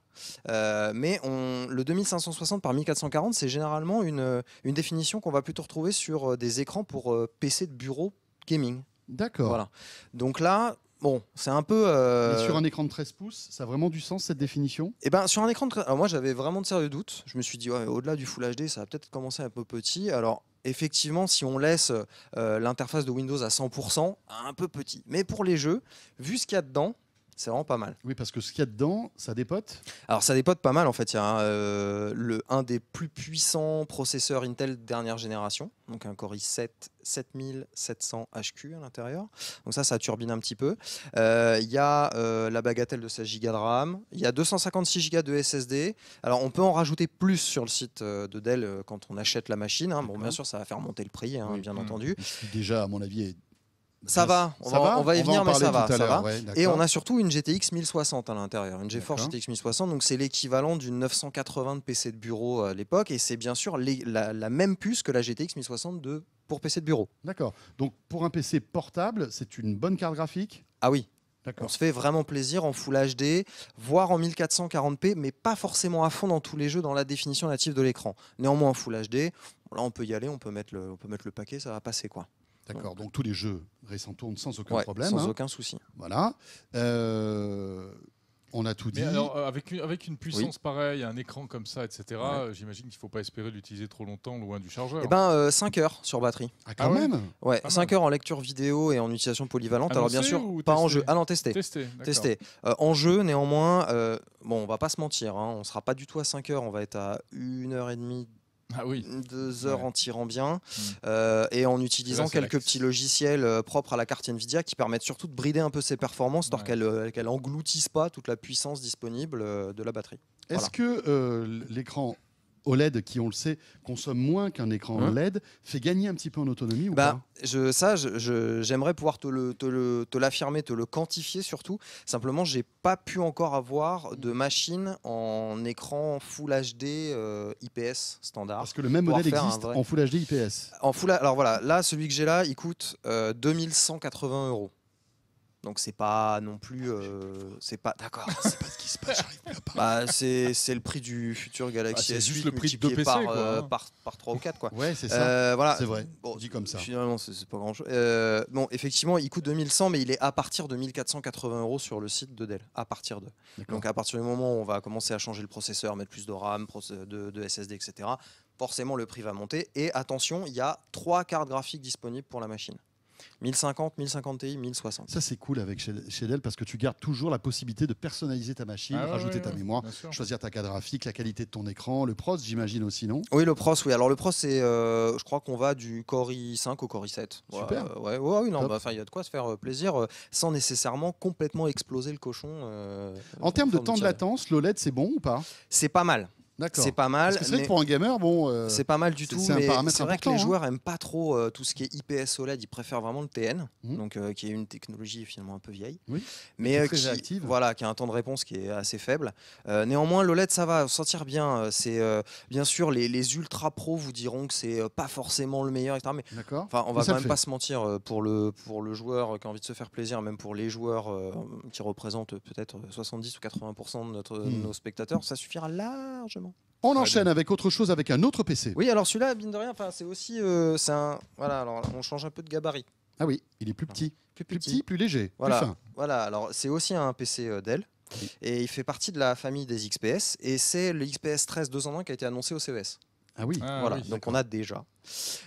Euh, mais on, le 2560 par 1440, c'est généralement une, une définition qu'on va plutôt retrouver sur euh, des écrans pour euh, PC de bureau gaming. D'accord. Voilà. Donc là, Bon, c'est un peu. Euh, Mais sur un écran de 13 pouces, ça a vraiment du sens cette définition Eh bien, sur un écran de. pouces, moi, j'avais vraiment de sérieux doutes. Je me suis dit, au-delà du Full HD, ça va peut-être commencer un peu petit. Alors, effectivement, si on laisse euh, l'interface de Windows à 100%, un peu petit. Mais pour les jeux, vu ce qu'il y a dedans, c'est vraiment pas mal. Oui, parce que ce qu'il y a dedans, ça dépote Alors, ça dépote pas mal, en fait. Il y a euh, le, un des plus puissants processeurs Intel dernière génération, donc un Core i7 7700HQ à l'intérieur. Donc ça, ça turbine un petit peu. Euh, il y a euh, la bagatelle de 16 Go de RAM. Il y a 256 Go de SSD. Alors, on peut en rajouter plus sur le site de Dell quand on achète la machine. Hein. Bon, bien sûr, ça va faire monter le prix, hein, bien entendu. Déjà, à mon avis, ça va, on, va, on va y venir, mais ça va. et on a surtout une GTX 1060 à l'intérieur, une GeForce GTX 1060, donc c'est l'équivalent d'une 980 de PC de bureau à l'époque, et c'est bien sûr la, même puce que la GTX 1060 pour PC de bureau. D'accord. Donc pour un PC portable, c'est une bonne carte graphique Ah oui. On se fait vraiment plaisir en Full HD, voire en 1440p, mais pas forcément à fond dans tous les jeux dans la définition native de l'écran. Néanmoins, en Full HD, là on peut y aller, on peut mettre on peut mettre le paquet, ça va passer quoi. D'accord, donc tous les jeux récents tournent sans aucun problème. Sans hein. aucun souci. Voilà. Euh, on a tout dit. Mais alors, euh, avec, une, avec une puissance pareille, un écran comme ça, etc., euh, j'imagine qu'il ne faut pas espérer l'utiliser trop longtemps loin du chargeur. Eh ben, 5 heures sur batterie. Ah, quand ah même Ouais, 5 heures en lecture vidéo et en utilisation polyvalente. alors, bien sûr, pas en jeu. Ah non, Tester. en jeu, néanmoins, on bon, on va pas se mentir, hein, on sera pas du tout à 5 heures, on va être à 1 heure et demie, ah oui. Deux heures en tirant bien mm. euh, et en utilisant quelques petits logiciels euh, propres à la carte Nvidia qui permettent surtout de brider un peu ses performances, ouais. qu'elle euh, pas toute la puissance disponible de la batterie. Est-ce que l'écran OLED qui, on le sait, consomme moins qu'un écran hein LED, fait gagner un petit peu en autonomie ou bah, je, Ça, j'aimerais pouvoir te, l'affirmer, te le quantifier surtout. Simplement, j'ai pas pu encore avoir de machine en écran Full HD euh, IPS standard. Parce que le même modèle existe en Full HD IPS. En full, alors voilà, là, celui que j'ai là, il coûte 2180 euh, euros. Donc c'est pas non plus, euh, c'est pas d'accord. c'est pas ce qui se passe. Bah, c'est c'est le prix du futur Galaxy ah, S8 juste le prix de PC, par, euh, quoi, par, par 3 ou 4 quoi. Ouais c'est ça. Euh, voilà. C'est vrai. Bon, dit comme ça. Finalement c'est pas grand chose. Euh, bon effectivement il coûte 2100 mais il est à partir de 1480 euros sur le site de Dell. À partir de. Donc à partir du moment où on va commencer à changer le processeur, mettre plus de RAM, de, de SSD etc. Forcément le prix va monter et attention il y a trois cartes graphiques disponibles pour la machine. 1050, 1050 Ti, 1060. Ça, c'est cool avec chez, parce que tu gardes toujours la possibilité de personnaliser ta machine, ah rajouter ta mémoire, choisir ta carte graphique, la qualité de ton écran, le pros, j'imagine aussi, non Oui, le pros, oui. Alors, le pros, c'est, euh, je crois qu'on va du Core i5 au Core i7. Super. Euh, ouais, ouais, oui, non, bah, il y a de quoi se faire euh, plaisir sans nécessairement complètement exploser le cochon. en termes de temps de latence, l'OLED, c'est bon ou pas C'est pas mal. C'est pas mal. C'est vrai pour un gamer, bon. Euh, c'est pas mal du tout. C'est vrai que les hein. joueurs aiment pas trop euh, tout ce qui est IPS OLED. Ils préfèrent vraiment le TN, mhm. donc euh, qui est une technologie finalement un peu vieille, oui. mais qui, voilà, qui a un temps de réponse qui est assez faible. néanmoins, l'OLED, ça va sortir bien. C'est bien sûr les, ultra pros vous diront que c'est pas forcément le meilleur, etc. Mais enfin, on va quand même pas se mentir pour le pour le joueur qui a envie de se faire plaisir, même pour les joueurs qui représentent peut-être 70 ou 80% de, notre, de hmm. nos spectateurs, ça suffira largement. On enchaîne avec autre chose, avec un autre PC. Oui, alors celui-là, mine de rien, c'est aussi. Euh, un, voilà, alors on change un peu de gabarit. Ah oui, il est plus petit. Plus petit, plus léger, Voilà, voilà alors c'est aussi un PC euh, Dell. Et il fait partie de la famille des XPS. Et c'est le XPS 13 2 en 1 qui a été annoncé au CES. Ah oui, ah voilà, donc on a déjà.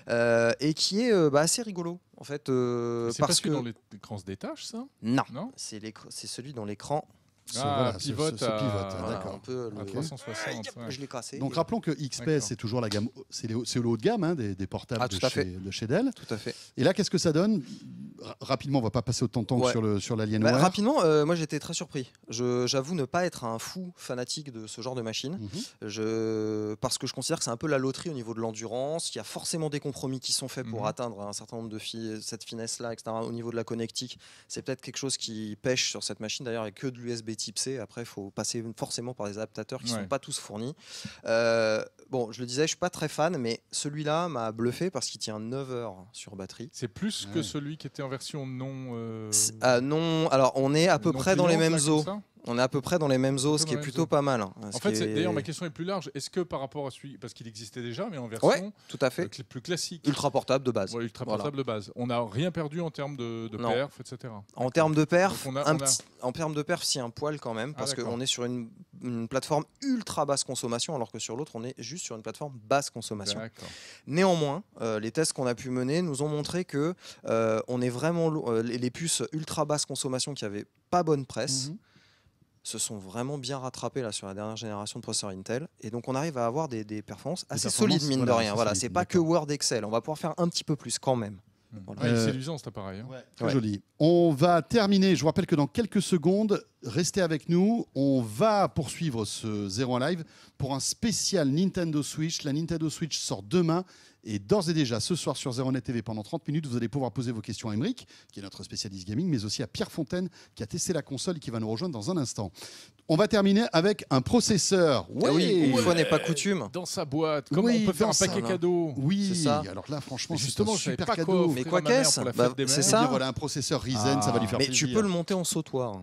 Euh, et qui est bah, assez rigolo, en fait. C'est parce, que, dans l'écran se détache, ça Non, c'est celui dont l'écran ça ah, voilà, pivote, ce, pivote à... d'accord. le... 360. Je l'ai cassé. Donc rappelons que XP c'est toujours la gamme, c'est le haut de gamme hein, des, des, portables ah, de, chez, de, chez, Dell. Tout à fait. Et là, qu'est-ce que ça donne rapidement, on va pas passer autant de temps sur le sur l'Alienware. Bah, rapidement, euh, moi j'étais très surpris. J'avoue ne pas être un fou fanatique de ce genre de machine, mhm. je, parce que je considère que c'est un peu la loterie au niveau de l'endurance. Il y a forcément des compromis qui sont faits pour mhm. atteindre un certain nombre de filles, cette finesse là, etc. Au niveau de la connectique, c'est peut-être quelque chose qui pêche sur cette machine. D'ailleurs, il a que de l'USB Type C. Après, il faut passer forcément par des adaptateurs qui ne sont pas tous fournis. Euh, bon, je le disais, je suis pas très fan, mais celui-là m'a bluffé parce qu'il tient 9 heures sur batterie. C'est plus que celui qui était en non. Euh, ah, non, alors on est à peu près dans les mêmes eaux. On est à peu près dans les mêmes os ce qui est plutôt pas mal. Hein, en fait, d'ailleurs, ma question est plus large. Est-ce que par rapport à celui, parce qu'il existait déjà, mais en version ouais, tout à fait. Euh, plus classique, ultra portable de base. ultra portable de base. On n'a rien perdu en termes de, perf, etc. En termes de perf, un en de perf, si un poil quand même, ah, parce qu'on est sur une, plateforme ultra basse consommation, alors que sur l'autre, on est juste sur une plateforme basse consommation. Néanmoins, euh, les tests qu'on a pu mener nous ont montré que euh, on est vraiment les, puces ultra basse consommation qui avaient pas bonne presse. Mhm se sont vraiment bien rattrapés là sur la dernière génération de processeurs Intel. Et donc on arrive à avoir des, performances assez solides, mine de rien. Voilà, c'est pas que Word, Excel. On va pouvoir faire un petit peu plus quand même. Mmh. Euh, c'est cet appareil. Hein. Très joli. On va terminer. Je vous rappelle que dans quelques secondes, Restez avec nous, on va poursuivre ce 01 live pour un spécial Nintendo Switch. La Nintendo Switch sort demain et d'ores et déjà ce soir sur 0net TV pendant 30 minutes, vous allez pouvoir poser vos questions à Emric, qui est notre spécialiste gaming, mais aussi à Pierre Fontaine qui a testé la console et qui va nous rejoindre dans un instant. On va terminer avec un processeur. Eh oui, une n'est pas coutume. Dans sa boîte, comment on peut faire un paquet cadeau. Oui, alors là, franchement, c'est super cadeau. mais quoi qu'est-ce bah, C'est ça. Voilà, un processeur Ryzen, ça va lui ah. faire plaisir. Mais tu peux le monter en sautoir.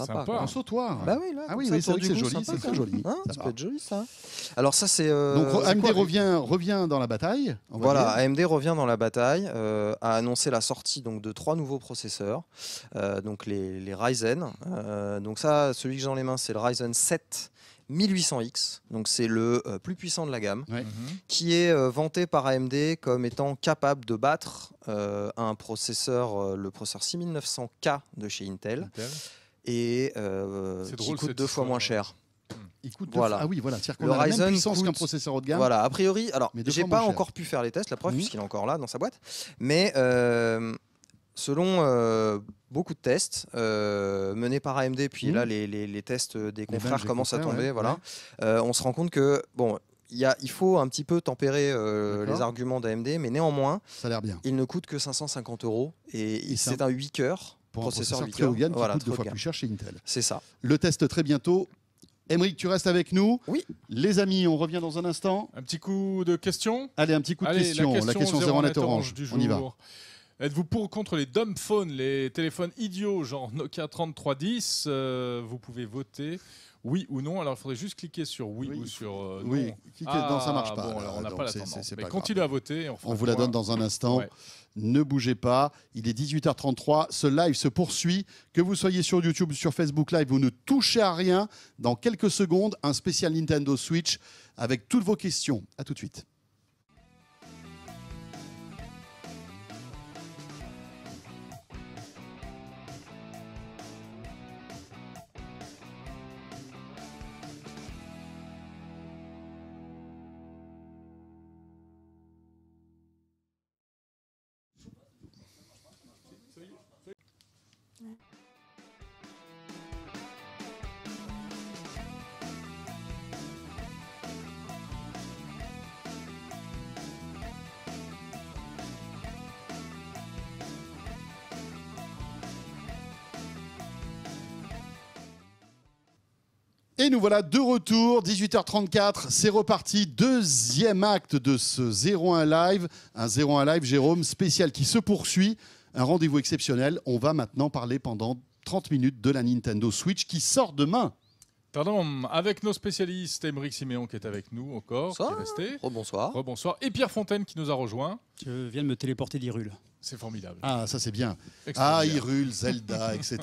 Hein. Un sautoir. Bah ah oui, c'est joli. joli. Hein, ça, joli, ça. Alors, ça, c'est. Euh, AMD revient, revient dans la bataille. Voilà, AMD revient dans la bataille, euh, a annoncé la sortie donc, de trois nouveaux processeurs. Euh, donc, les, Ryzen. donc, ça, celui que j'ai dans les mains, c'est le Ryzen 7. 1800X, donc c'est le plus puissant de la gamme, mhm. qui est vanté par AMD comme étant capable de battre un processeur, le processeur 6900K de chez Intel et euh, hmm. coûte deux fois moins cher. Il coûte voilà. Ah oui, voilà. C'est-à-dire qu'on a la même puissance qu'un processeur haut de gamme. Voilà, a priori, alors, j'ai pas encore pu faire les tests, la preuve, hmm. puisqu'il est encore là dans sa boîte. Mais euh, selon euh, beaucoup de tests euh, menés par AMD, puis hmm. là, les, tests des confrères commencent à tomber, voilà, on se rend compte que, bon, il faut un petit peu tempérer les arguments d'AMD, mais néanmoins, ça a bien. il ne coûte que 550 euros et, c'est un 8 cœur pour processeur un processeur qui coûte deux fois plus cher chez Intel. C'est ça. Le test très bientôt. Émeric, tu restes avec nous. Oui. Les amis, on revient dans un instant. Un petit coup de question. Allez, un petit coup de question. La question, la en net orange. Du jour. On y va. Êtes-vous pour ou contre les dumb phones, les téléphones idiots, genre Nokia 3310 euh, Vous pouvez voter oui ou non. Alors, il faudrait juste cliquer sur oui, ou sur euh, non. Oui, cliquez, ah, non, ça marche ah, pas. on n'a pas la à voter. On, vous la donne dans un instant. Ne bougez pas, il est 18h33, ce live se poursuit. Que vous soyez sur YouTube, sur Facebook Live, vous ne touchez à rien. Dans quelques secondes, un spécial Nintendo Switch avec toutes vos questions. A tout de suite. Et nous voilà de retour, 18h34, c'est reparti, deuxième acte de ce 01 Live, un 01 Live, Jérôme, spécial qui se poursuit, un rendez-vous exceptionnel. On va maintenant parler pendant 30 minutes de la Nintendo Switch qui sort demain. Pardon, avec nos spécialistes, Émeric Siméon qui est avec nous encore, qui est resté. Rebonsoir. Rebonsoir. Et Pierre Fontaine qui nous a rejoint. Tu viens de me téléporter d'Hyrule. C'est formidable. Ah, ça c'est bien. Ah, Hyrule, Zelda, etc.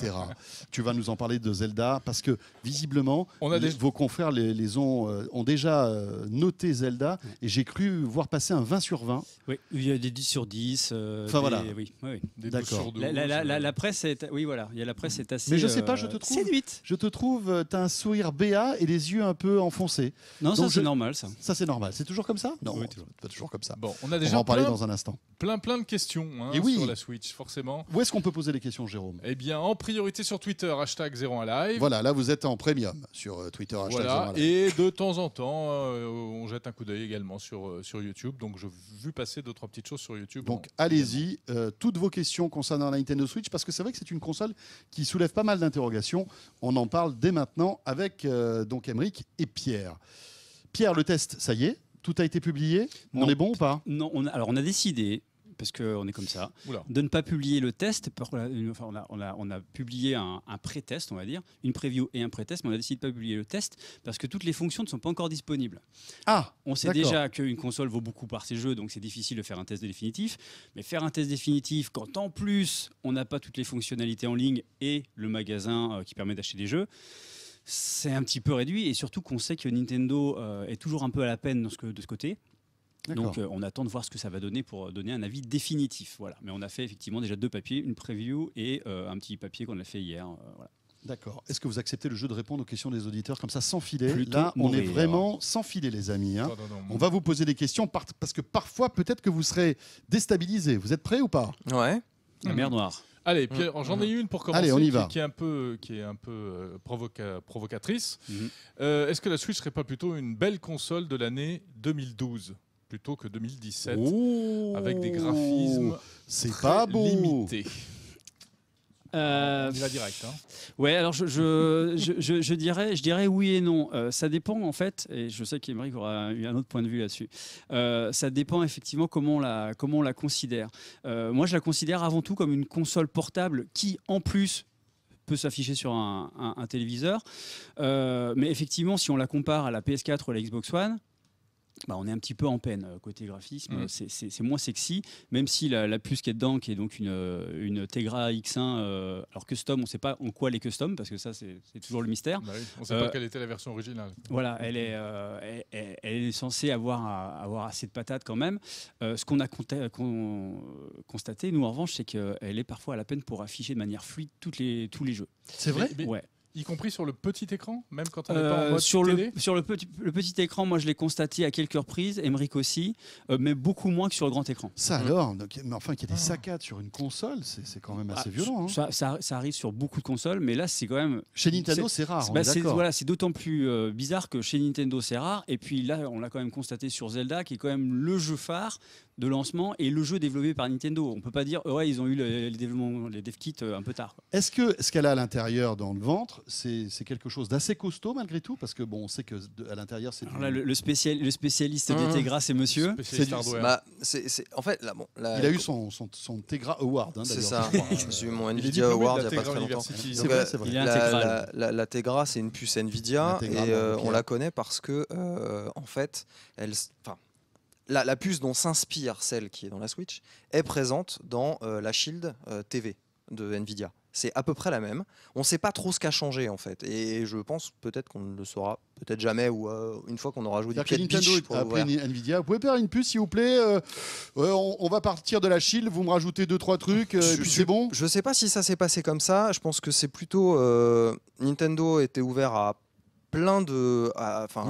tu vas nous en parler de Zelda parce que visiblement, vos confrères les, euh, ont, déjà euh, noté Zelda et j'ai cru voir passer un 20 sur 20. Oui, il y a des 10 sur 10. Euh, enfin voilà. Oui, D'accord. La, presse est. Oui, voilà. Il y a la presse est assez. Mais je sais pas, je te trouve. Je te trouve, tu as un sourire béat et les yeux un peu enfoncés. Non, ça c'est normal ça. Ça c'est normal. C'est toujours comme ça Non, toujours. pas toujours comme ça. Bon, on a déjà parlé dans un instant. Plein plein de questions hein, Et oui. sur la Switch, forcément. Où est-ce qu'on peut poser les questions, Jérôme Eh bien, en priorité sur Twitter, hashtag 01live. Voilà, là vous êtes en premium sur euh, Twitter, hashtag 01live. Et de temps en temps, euh, on jette un coup d'œil également sur, euh, sur YouTube. Donc, j'ai vu passer d'autres trois petites choses sur YouTube. Donc, allez-y. toutes vos questions concernant la Nintendo Switch, parce que c'est vrai que c'est une console qui soulève pas mal d'interrogations. On en parle dès maintenant avec donc Emeric et Pierre. Pierre, le test, ça y est tout a été publié On est bon ou pas Non, on a, alors on a décidé parce qu'on est comme ça, de ne pas publier le test. enfin, on, a, publié un, un pré-test, on va dire, une preview et un pré-test, mais on a décidé de ne pas publier le test parce que toutes les fonctions ne sont pas encore disponibles. Ah, on sait déjà qu'une console vaut beaucoup par ses jeux, donc c'est difficile de faire un test définitif. Mais faire un test définitif quand en plus on n'a pas toutes les fonctionnalités en ligne et le magasin euh, qui permet d'acheter des jeux, c'est un petit peu réduit et surtout qu'on sait que Nintendo euh, est toujours un peu à la peine de ce, côté. Donc euh, on attend de voir ce que ça va donner pour euh, donner un avis définitif. Voilà. Mais on a fait effectivement déjà deux papiers, une preview et un petit papier qu'on a fait hier. voilà. D'accord. Est-ce que vous acceptez le jeu de répondre aux questions des auditeurs comme ça sans filer Là, on est vraiment sans filer, les amis. Hein. on va vous poser des questions parce que parfois, peut-être que vous serez déstabilisés. Vous êtes prêts ou pas Ouais. La mer Noire. Allez, mm, j'en mm, ai mm. une pour commencer Qui, est un peu, qui est un peu euh, provocatrice. Mhm. Euh, est-ce que la Switch serait pas plutôt une belle console de l'année 2012 plutôt que 2017 avec des graphismes c'est pas beau. limités euh, direct. Hein. Ouais, alors je, je, dirais, je dirais oui et non. Euh, ça dépend en fait, et je sais qu'Emeric aura eu un autre point de vue là-dessus. Euh, ça dépend effectivement comment on la, comment on la considère. Euh, moi, je la considère avant tout comme une console portable qui, en plus, peut s'afficher sur un, un téléviseur. mais effectivement, si on la compare à la PS4 ou à la Xbox One, bah, on est un petit peu en peine euh, côté graphisme. Mm. C'est moins sexy, même si la, puce qui est dedans, qui est donc une, euh, une Tegra X1, euh, alors custom, on ne sait pas en quoi elle est custom, parce que ça, c'est toujours le mystère. Bah on ne sait pas quelle était la version originale. Voilà, elle est, elle, est censée avoir, avoir assez de patates quand même. ce qu'on a constaté, nous, en revanche, c'est qu'elle est parfois à la peine pour afficher de manière fluide toutes les, tous les jeux. C'est vrai ouais. Y compris sur le petit écran, même quand on n'est pas en euh, mode sur télé le, Sur le petit, le petit écran, moi je l'ai constaté à quelques reprises, Emmerich aussi, euh, mais beaucoup moins que sur le grand écran. Ça mmh. alors, mais enfin qu'il y a des saccades sur une console, c'est quand même assez ah, violent. Hein. Ça, arrive sur beaucoup de consoles, mais là c'est quand même... Chez Nintendo c'est rare, bah, c'est d'autant plus euh, bizarre que chez Nintendo c'est rare, et puis là on l'a quand même constaté sur Zelda, qui est quand même le jeu phare de lancement et le jeu développé par Nintendo. On peut pas dire, oh ouais, ils ont eu les, développement les dev kits euh, un peu tard. Est-ce que ce qu'elle a à l'intérieur dans le ventre, c'est quelque chose d'assez costaud malgré tout Parce que bon, on sait que à l'intérieur, c'est. le, spécialiste mmh. des Tegra, c'est monsieur. Bah, c'est en fait, là, bon, Il a eu son, Tegra Award. Hein, c'est ça. J'ai eu mon Nvidia Award il n'y a pas très longtemps. vrai, euh, La, Tegra, c'est une puce Nvidia et euh, on la connaît parce que, en fait, elle. Enfin, la, puce dont s'inspire celle qui est dans la Switch est présente dans euh, la Shield euh, TV de Nvidia. C'est à peu près la même. On ne sait pas trop ce qu'a changé en fait. Et je pense peut-être qu'on ne le saura peut-être jamais ou euh, une fois qu'on aura joué du pied Nintendo Nvidia. Vous pouvez faire une puce s'il vous plaît. on, va partir de la Shield. Vous me rajoutez deux trois trucs et puis c'est bon. Je ne sais pas si ça s'est passé comme ça. Je pense que c'est plutôt Nintendo était ouvert à plein de. Euh, enfin,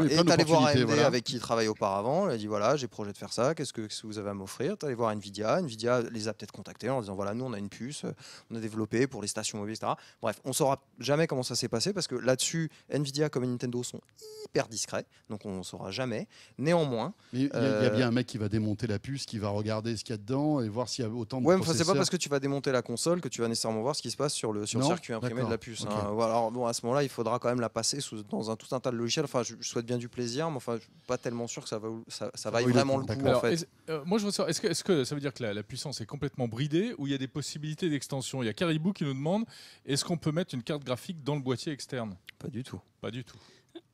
voir AMD avec qui il travaille auparavant. Il a dit voilà, j'ai projet de faire ça. Qu'est-ce que, vous avez à m'offrir tu allé voir Nvidia. Nvidia les a peut-être contactés en disant voilà, nous on a une puce, on a développé pour les stations mobiles, etc. Bref, on saura jamais comment ça s'est passé parce que là-dessus, Nvidia comme Nintendo sont hyper discrets, donc on saura jamais. Néanmoins, il y, a euh, bien un mec qui va démonter la puce, qui va regarder ce qu'il y a dedans et voir s'il y a autant de. Ouais, c'est pas parce que tu vas démonter la console que tu vas nécessairement voir ce qui se passe sur le, sur circuit imprimé de la puce. Hein. bon, à ce moment-là, il faudra quand même la passer dans dans un tout un tas de logiciels. Enfin, je, souhaite bien du plaisir, mais enfin, je suis pas tellement sûr que ça, va, ça, vaille vraiment le coup. en fait. Euh, moi, je veux est-ce que, ça veut dire que la, puissance est complètement bridée ou il y a des possibilités d'extension Il y a Caribou qui nous demande est-ce qu'on peut mettre une carte graphique dans le boîtier externe Pas du tout. Pas du tout.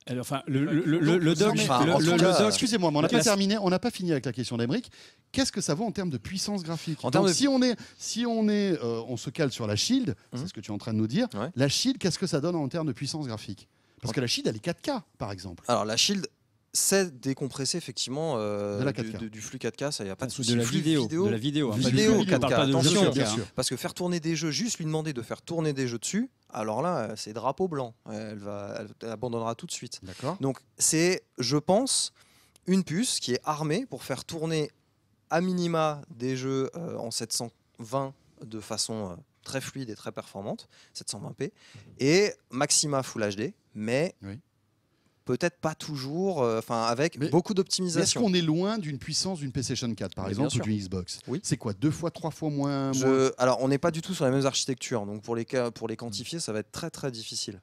Alors, enfin, le, le, excusez-moi, mais on n'a pas terminé, on n'a pas fini avec la question d'Emeric. Qu'est-ce que ça vaut en termes de puissance graphique en Si on est, si on est, euh, on se cale sur la Shield, c'est mmh. ce que tu es en train de nous dire. La Shield, qu'est-ce que ça donne en termes de puissance graphique parce que la Shield, elle est 4K, par exemple. Alors la Shield, c'est décompressé effectivement euh, Du, flux 4K, ça y a pas de souci. De la vidéo, de la vidéo, hein, vidéo, vidéo 4K. Pas de attention, parce que faire tourner des jeux, juste lui demander de faire tourner des jeux dessus, alors là, euh, c'est drapeau blanc. Euh, elle, va, abandonnera tout de suite. Donc c'est, je pense, une puce qui est armée pour faire tourner à minima des jeux en 720 de façon très fluide et très performante, 720p, mhm. et maxima Full HD mais oui. peut-être pas toujours, euh, enfin avec beaucoup d'optimisation. Est-ce qu'on est loin d'une puissance d'une PlayStation 4 par exemple ou d'une Xbox C'est quoi deux fois, trois fois moins, Alors on n'est pas du tout sur les mêmes architectures, donc pour les cas, pour les quantifier, hmm. ça va être très très difficile.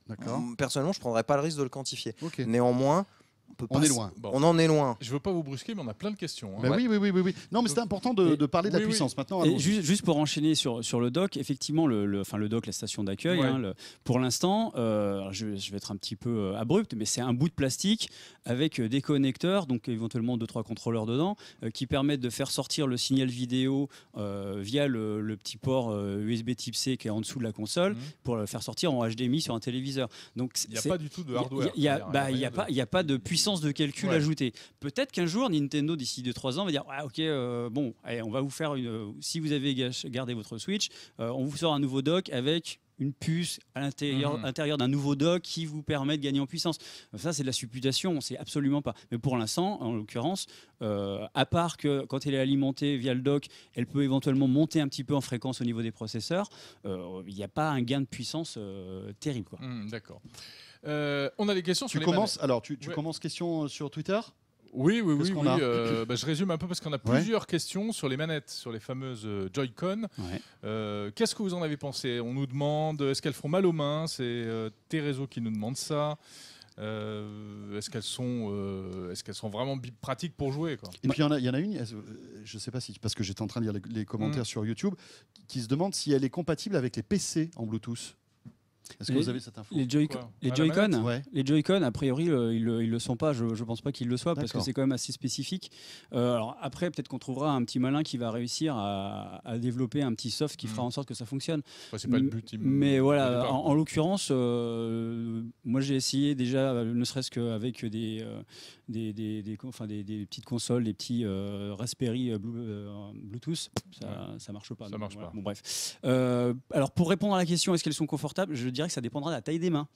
Personnellement, je prendrais pas le risque de le quantifier. Néanmoins, on, est loin. On en est loin. Je ne veux pas vous brusquer, mais on a plein de questions. Hein. oui, oui, oui, oui, Non, mais c'est important de, parler de la puissance maintenant. juste, pour enchaîner sur, sur le doc, effectivement, le, fin le doc, la station d'accueil, hein, pour l'instant, euh, je, vais être un petit peu euh, abrupt, mais c'est un bout de plastique avec euh, des connecteurs, donc éventuellement deux, trois contrôleurs dedans, qui permettent de faire sortir le signal vidéo via le, petit port USB type C qui est en dessous de la console mhm. pour le faire sortir en HDMI sur un téléviseur. Donc, il n'y a pas du tout de hardware. Il n'y a, a, pas de puissance de calcul ajouté Peut-être qu'un jour, Nintendo, d'ici deux trois ans, va dire ah, Ok, euh, bon, on va vous faire une. Euh, si vous avez gardé votre Switch, euh, on vous sort un nouveau dock avec une puce à l'intérieur mhm. d'un nouveau dock qui vous permet de gagner en puissance. Ça, c'est de la supputation, on sait absolument pas. Mais pour l'instant, en l'occurrence, à part que quand elle est alimentée via le dock, elle peut éventuellement monter un petit peu en fréquence au niveau des processeurs, il n'y a pas un gain de puissance terrible. quoi. Mmh, d'accord. Euh, on a des questions tu sur commences, Alors, tu, commences question euh, sur Twitter oui, oui, oui. Euh, bah, je résume un peu parce qu'on a plusieurs questions sur les manettes, sur les fameuses Joy-Con. Qu'est-ce que vous en avez pensé On nous demande est-ce qu'elles font mal aux mains C'est tes réseaux qui nous demande ça. est-ce qu'elles sont, est-ce sont vraiment pratiques pour jouer Et puis il y, en a une, je ne sais pas si parce que j'étais en train de lire les, commentaires hmm. sur YouTube, qui se demande si elle est compatible avec les PC en Bluetooth. Est-ce que vous avez cette info Les Joy-Con, les Joy-Con, les a priori, ils, le, le sont pas. Je, ne pense pas qu'ils le soient parce que c'est quand même assez spécifique. Euh, alors après, peut-être qu'on trouvera un petit malin qui va réussir à, développer un petit soft qui fera hmm. en sorte que ça fonctionne. c'est pas le but. Mais voilà, en, l'occurrence, euh, moi j'ai essayé déjà, ne serait-ce qu'avec des euh, des, des, petites consoles, des petits Raspberry Bluetooth, ça, ne marche pas. Ça marche pas. Bon bref. alors pour répondre à la question, est-ce qu'elles sont confortables Je que ça dépendra de la taille des mains.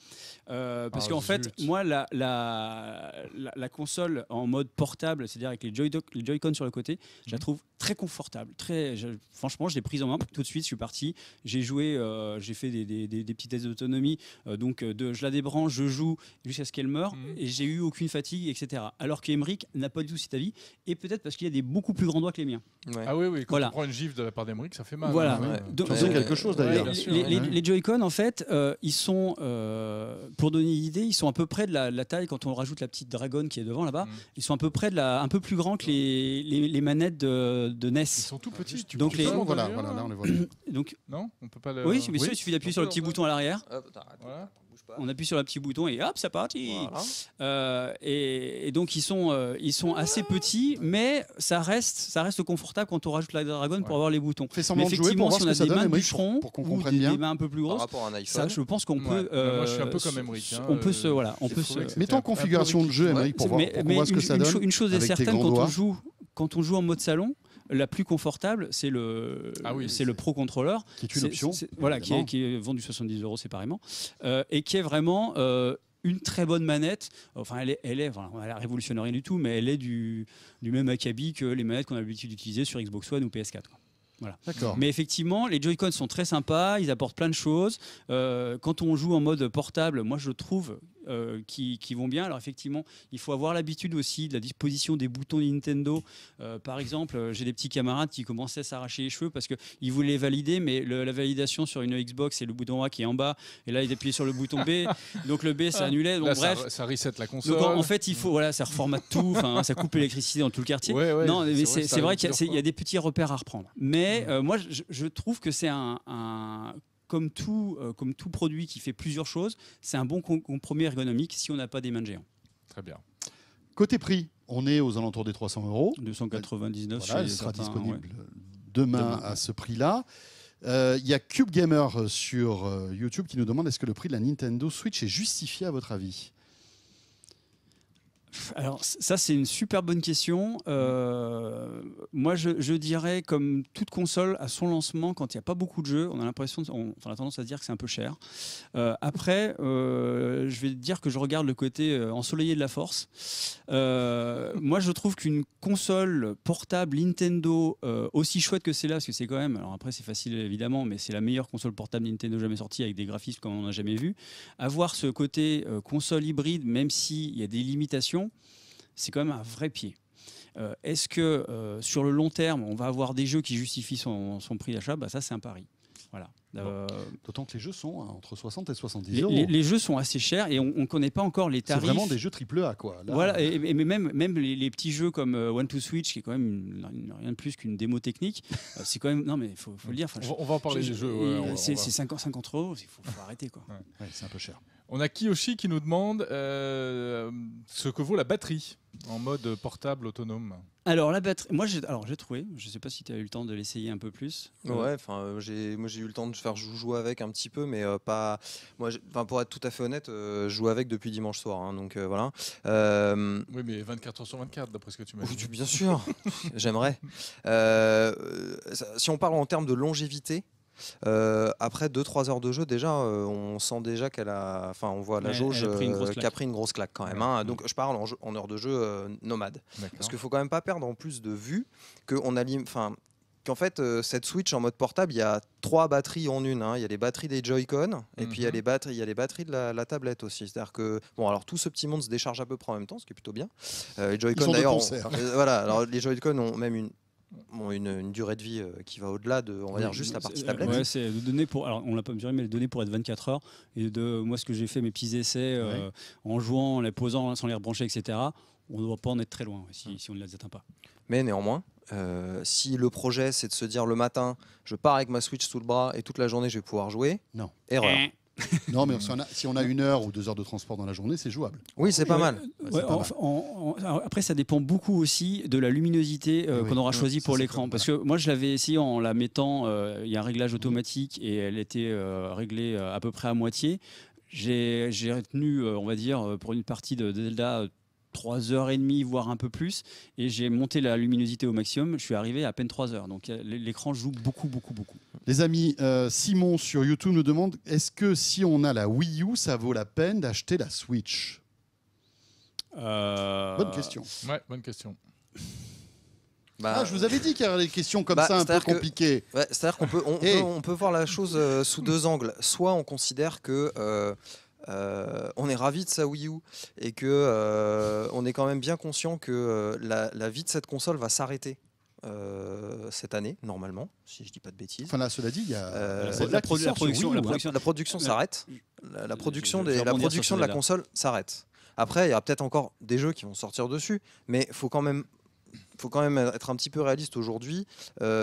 Euh, parce ah, qu'en fait, moi, la, la, console en mode portable, c'est-à-dire avec les Joy-Con sur le côté, je la mhm. trouve très confortable. Très, franchement, je l'ai prise en main tout de suite, je suis parti. J'ai joué, euh, j'ai fait des, des, petits tests d'autonomie. Euh, donc, de, je la débranche, je joue jusqu'à ce qu'elle meure mhm. et j'ai eu aucune fatigue, etc. Alors qu'Emeric n'a pas du tout cet avis et peut-être parce qu'il y a des beaucoup plus grands doigts que les miens. Ah oui, oui, quand voilà. on une gif de la part d'Emeric, ça fait mal. Voilà, hein. quelque chose d'ailleurs. les, les Joy-Con, en fait, euh, ils sont, euh, pour donner l'idée, ils sont à peu près de la, taille, quand on rajoute la petite dragonne qui est devant là-bas, mm. ils sont à peu près de la, un peu plus grands que les, manettes de, NES. Ils sont tout ah, petits. donc, les... voilà, voilà, là on les voit. donc, non, on peut pas les... Oui, mais oui, il suffit d'appuyer sur le petit bouton à l'arrière. Ah, voilà on appuie sur le petit bouton et hop, ça parti. Euh, et, donc ils sont, euh, ils sont assez petits, mais ça reste, ça reste confortable quand on rajoute la Dragon pour avoir les boutons. mais effectivement, si on a des mains du front pour, ou des, mains un peu plus grosses, ça, je pense qu'on peut. Moi, je suis un euh, peu comme Emery. Hein, on peut se, voilà, on peut se... Mettons en configuration de jeu, Emery, pour voir, ce que ça donne. Une chose est certaine, quand on joue, quand on joue en mode salon la plus confortable, c'est le, ah c'est le Pro Controller. Qui est une option. voilà, qui est, vendu 70 euros séparément. Euh, et qui est vraiment euh, une très bonne manette. Enfin, elle est, elle est, rien du tout, mais elle est du, du même acabit que les manettes qu'on a l'habitude d'utiliser sur Xbox One ou PS4. Mais effectivement, les Joy-Con sont très sympas, ils apportent plein de choses. Euh, quand on joue en mode portable, moi je trouve euh, qui, vont bien. Alors effectivement, il faut avoir l'habitude aussi de la disposition des boutons Nintendo. Euh, par exemple, euh, j'ai des petits camarades qui commençaient à s'arracher les cheveux parce qu'ils voulaient valider, mais la validation sur une Xbox, c'est le bouton A qui est en bas, et là ils appuyaient sur le bouton B, donc le B ça annulait. Donc, bref, ça, ça, reset la console. Donc, en, fait, il faut voilà, ça reformate tout, ça coupe l'électricité dans tout le quartier. non, mais c'est vrai, qu'il y, a des petits repères à reprendre. Mais moi, je, trouve que c'est un, un comme tout, euh, comme tout produit qui fait plusieurs choses, c'est un bon compromis ergonomique si on n'a pas des mains de géants. Très bien. Côté prix, on est aux alentours des 300 euros. 299 voilà, sera disponible demain, à ce prix-là. Euh, il y a Cube Gamer sur euh, YouTube qui nous demande est-ce que le prix de la Nintendo Switch est justifié à votre avis alors ça c'est une super bonne question. Euh, moi je, dirais comme toute console à son lancement quand il n'y a pas beaucoup de jeux, on a l'impression, on, tendance à dire que c'est un peu cher. Euh, après euh, je vais dire que je regarde le côté ensoleillé de la force. moi je trouve qu'une console portable Nintendo aussi chouette que c'est là, parce que c'est quand même, alors après c'est facile évidemment, mais c'est la meilleure console portable Nintendo jamais sortie avec des graphismes comme on n'a jamais vu. Avoir ce côté console hybride même s'il y a des limitations c'est quand même un vrai pied. Euh, est-ce que euh, sur le long terme, on va avoir des jeux qui justifient son, prix d'achat bah, Ça, c'est un pari. Euh, D'autant que les jeux sont hein, entre 60 et 70 euros. Les, jeux sont assez chers et on ne connaît pas encore les tarifs. C'est vraiment des jeux triple A, quoi. voilà, euh, et, même, les, petits jeux comme euh, One to Switch, qui est quand même rien de plus qu'une démo technique, c'est quand même. Non, mais il faut, le dire. on, va en parler des jeux. c'est 50, euros, il faut, arrêter, c'est un peu cher. On a Kiyoshi qui nous demande ce que vaut la batterie en mode portable autonome. Alors la batterie, moi j'ai alors j'ai trouvé, je sais pas si tu as eu le temps de l'essayer un peu plus. Ouais, enfin euh, j'ai moi j'ai eu le temps de faire jouer avec un petit peu mais euh, pas moi pour être tout à fait honnête, euh, je joue avec depuis dimanche soir hein, donc voilà. Oui, mais 24 heures sur 24 d'après ce que tu m'as oh, dit. Bien sûr. J'aimerais. si on parle en termes de longévité, euh, après 2-3 heures de jeu, déjà, euh, on sent déjà qu'elle a. Enfin, on voit la jauge a euh, pris une grosse claque quand même. Hein. Mm. Donc, je parle en, heure de jeu nomade. Parce qu'il faut quand même pas perdre en plus de vue qu'on Enfin, qu'en fait, cette Switch en mode portable, il y a trois batteries en une. Hein. Il y a les batteries des Joy-Con et puis il y a mhm. les batteries, il y a les batteries de la, tablette aussi. C'est-à-dire que bon, alors tout ce petit monde se décharge à peu près en même temps, ce qui est plutôt bien. joy d'ailleurs, hein. voilà. Alors les Joy-Con ont même une une, durée de vie euh, qui va au-delà de, on va dire juste la partie tablette. Ouais, c'est de donner pour, alors on l'a pas mesuré, mais le donner pour être 24 heures. Et de moi, ce que j'ai fait, mes petits essais, euh, en jouant, en les posant, sans les rebrancher, etc. On ne doit pas en être très loin si, on ne les atteint pas. Mais néanmoins, euh, si le projet c'est de se dire le matin, je pars avec ma Switch sous le bras et toute la journée je vais pouvoir jouer. Non. Erreur. Eh. non, mais si on, a, si on, a, une heure ou deux heures de transport dans la journée, c'est jouable. Oui, c'est pas, mal. après, ça dépend beaucoup aussi de la luminosité euh, qu'on aura choisie pour l'écran. Parce que moi, je l'avais essayé en la mettant. Euh, il y a un réglage automatique et elle était euh, réglée à peu près à moitié. J'ai retenu, on va dire, pour une partie de Zelda 3 heures et demie, voire un peu plus. Et j'ai monté la luminosité au maximum. Je suis arrivé à, peine 3 heures. Donc euh, l'écran joue beaucoup, beaucoup, beaucoup. Les amis, euh, Simon sur YouTube nous demande est-ce que si on a la Wii U, ça vaut la peine d'acheter la Switch euh, Bonne question. Ouais, bonne question. Bah, ah, je vous avais dit qu'il y avait des questions comme bah, ça un peu compliquées. C'est-à-dire qu'on eh. peut on, peut, voir la chose sous deux angles. Soit on considère que euh, on est ravi de sa Wii U et que euh, on est quand même bien conscient que euh, la, vie de cette console va s'arrêter. cette année, normalement, si je dis pas de bêtises. Enfin cela dit, il y a la, la, production, s'arrête. Hein. La, production, des, la production de la console s'arrête. Après, il y a peut-être encore des jeux qui vont sortir dessus, mais faut quand même faut quand même être un petit peu réaliste aujourd'hui.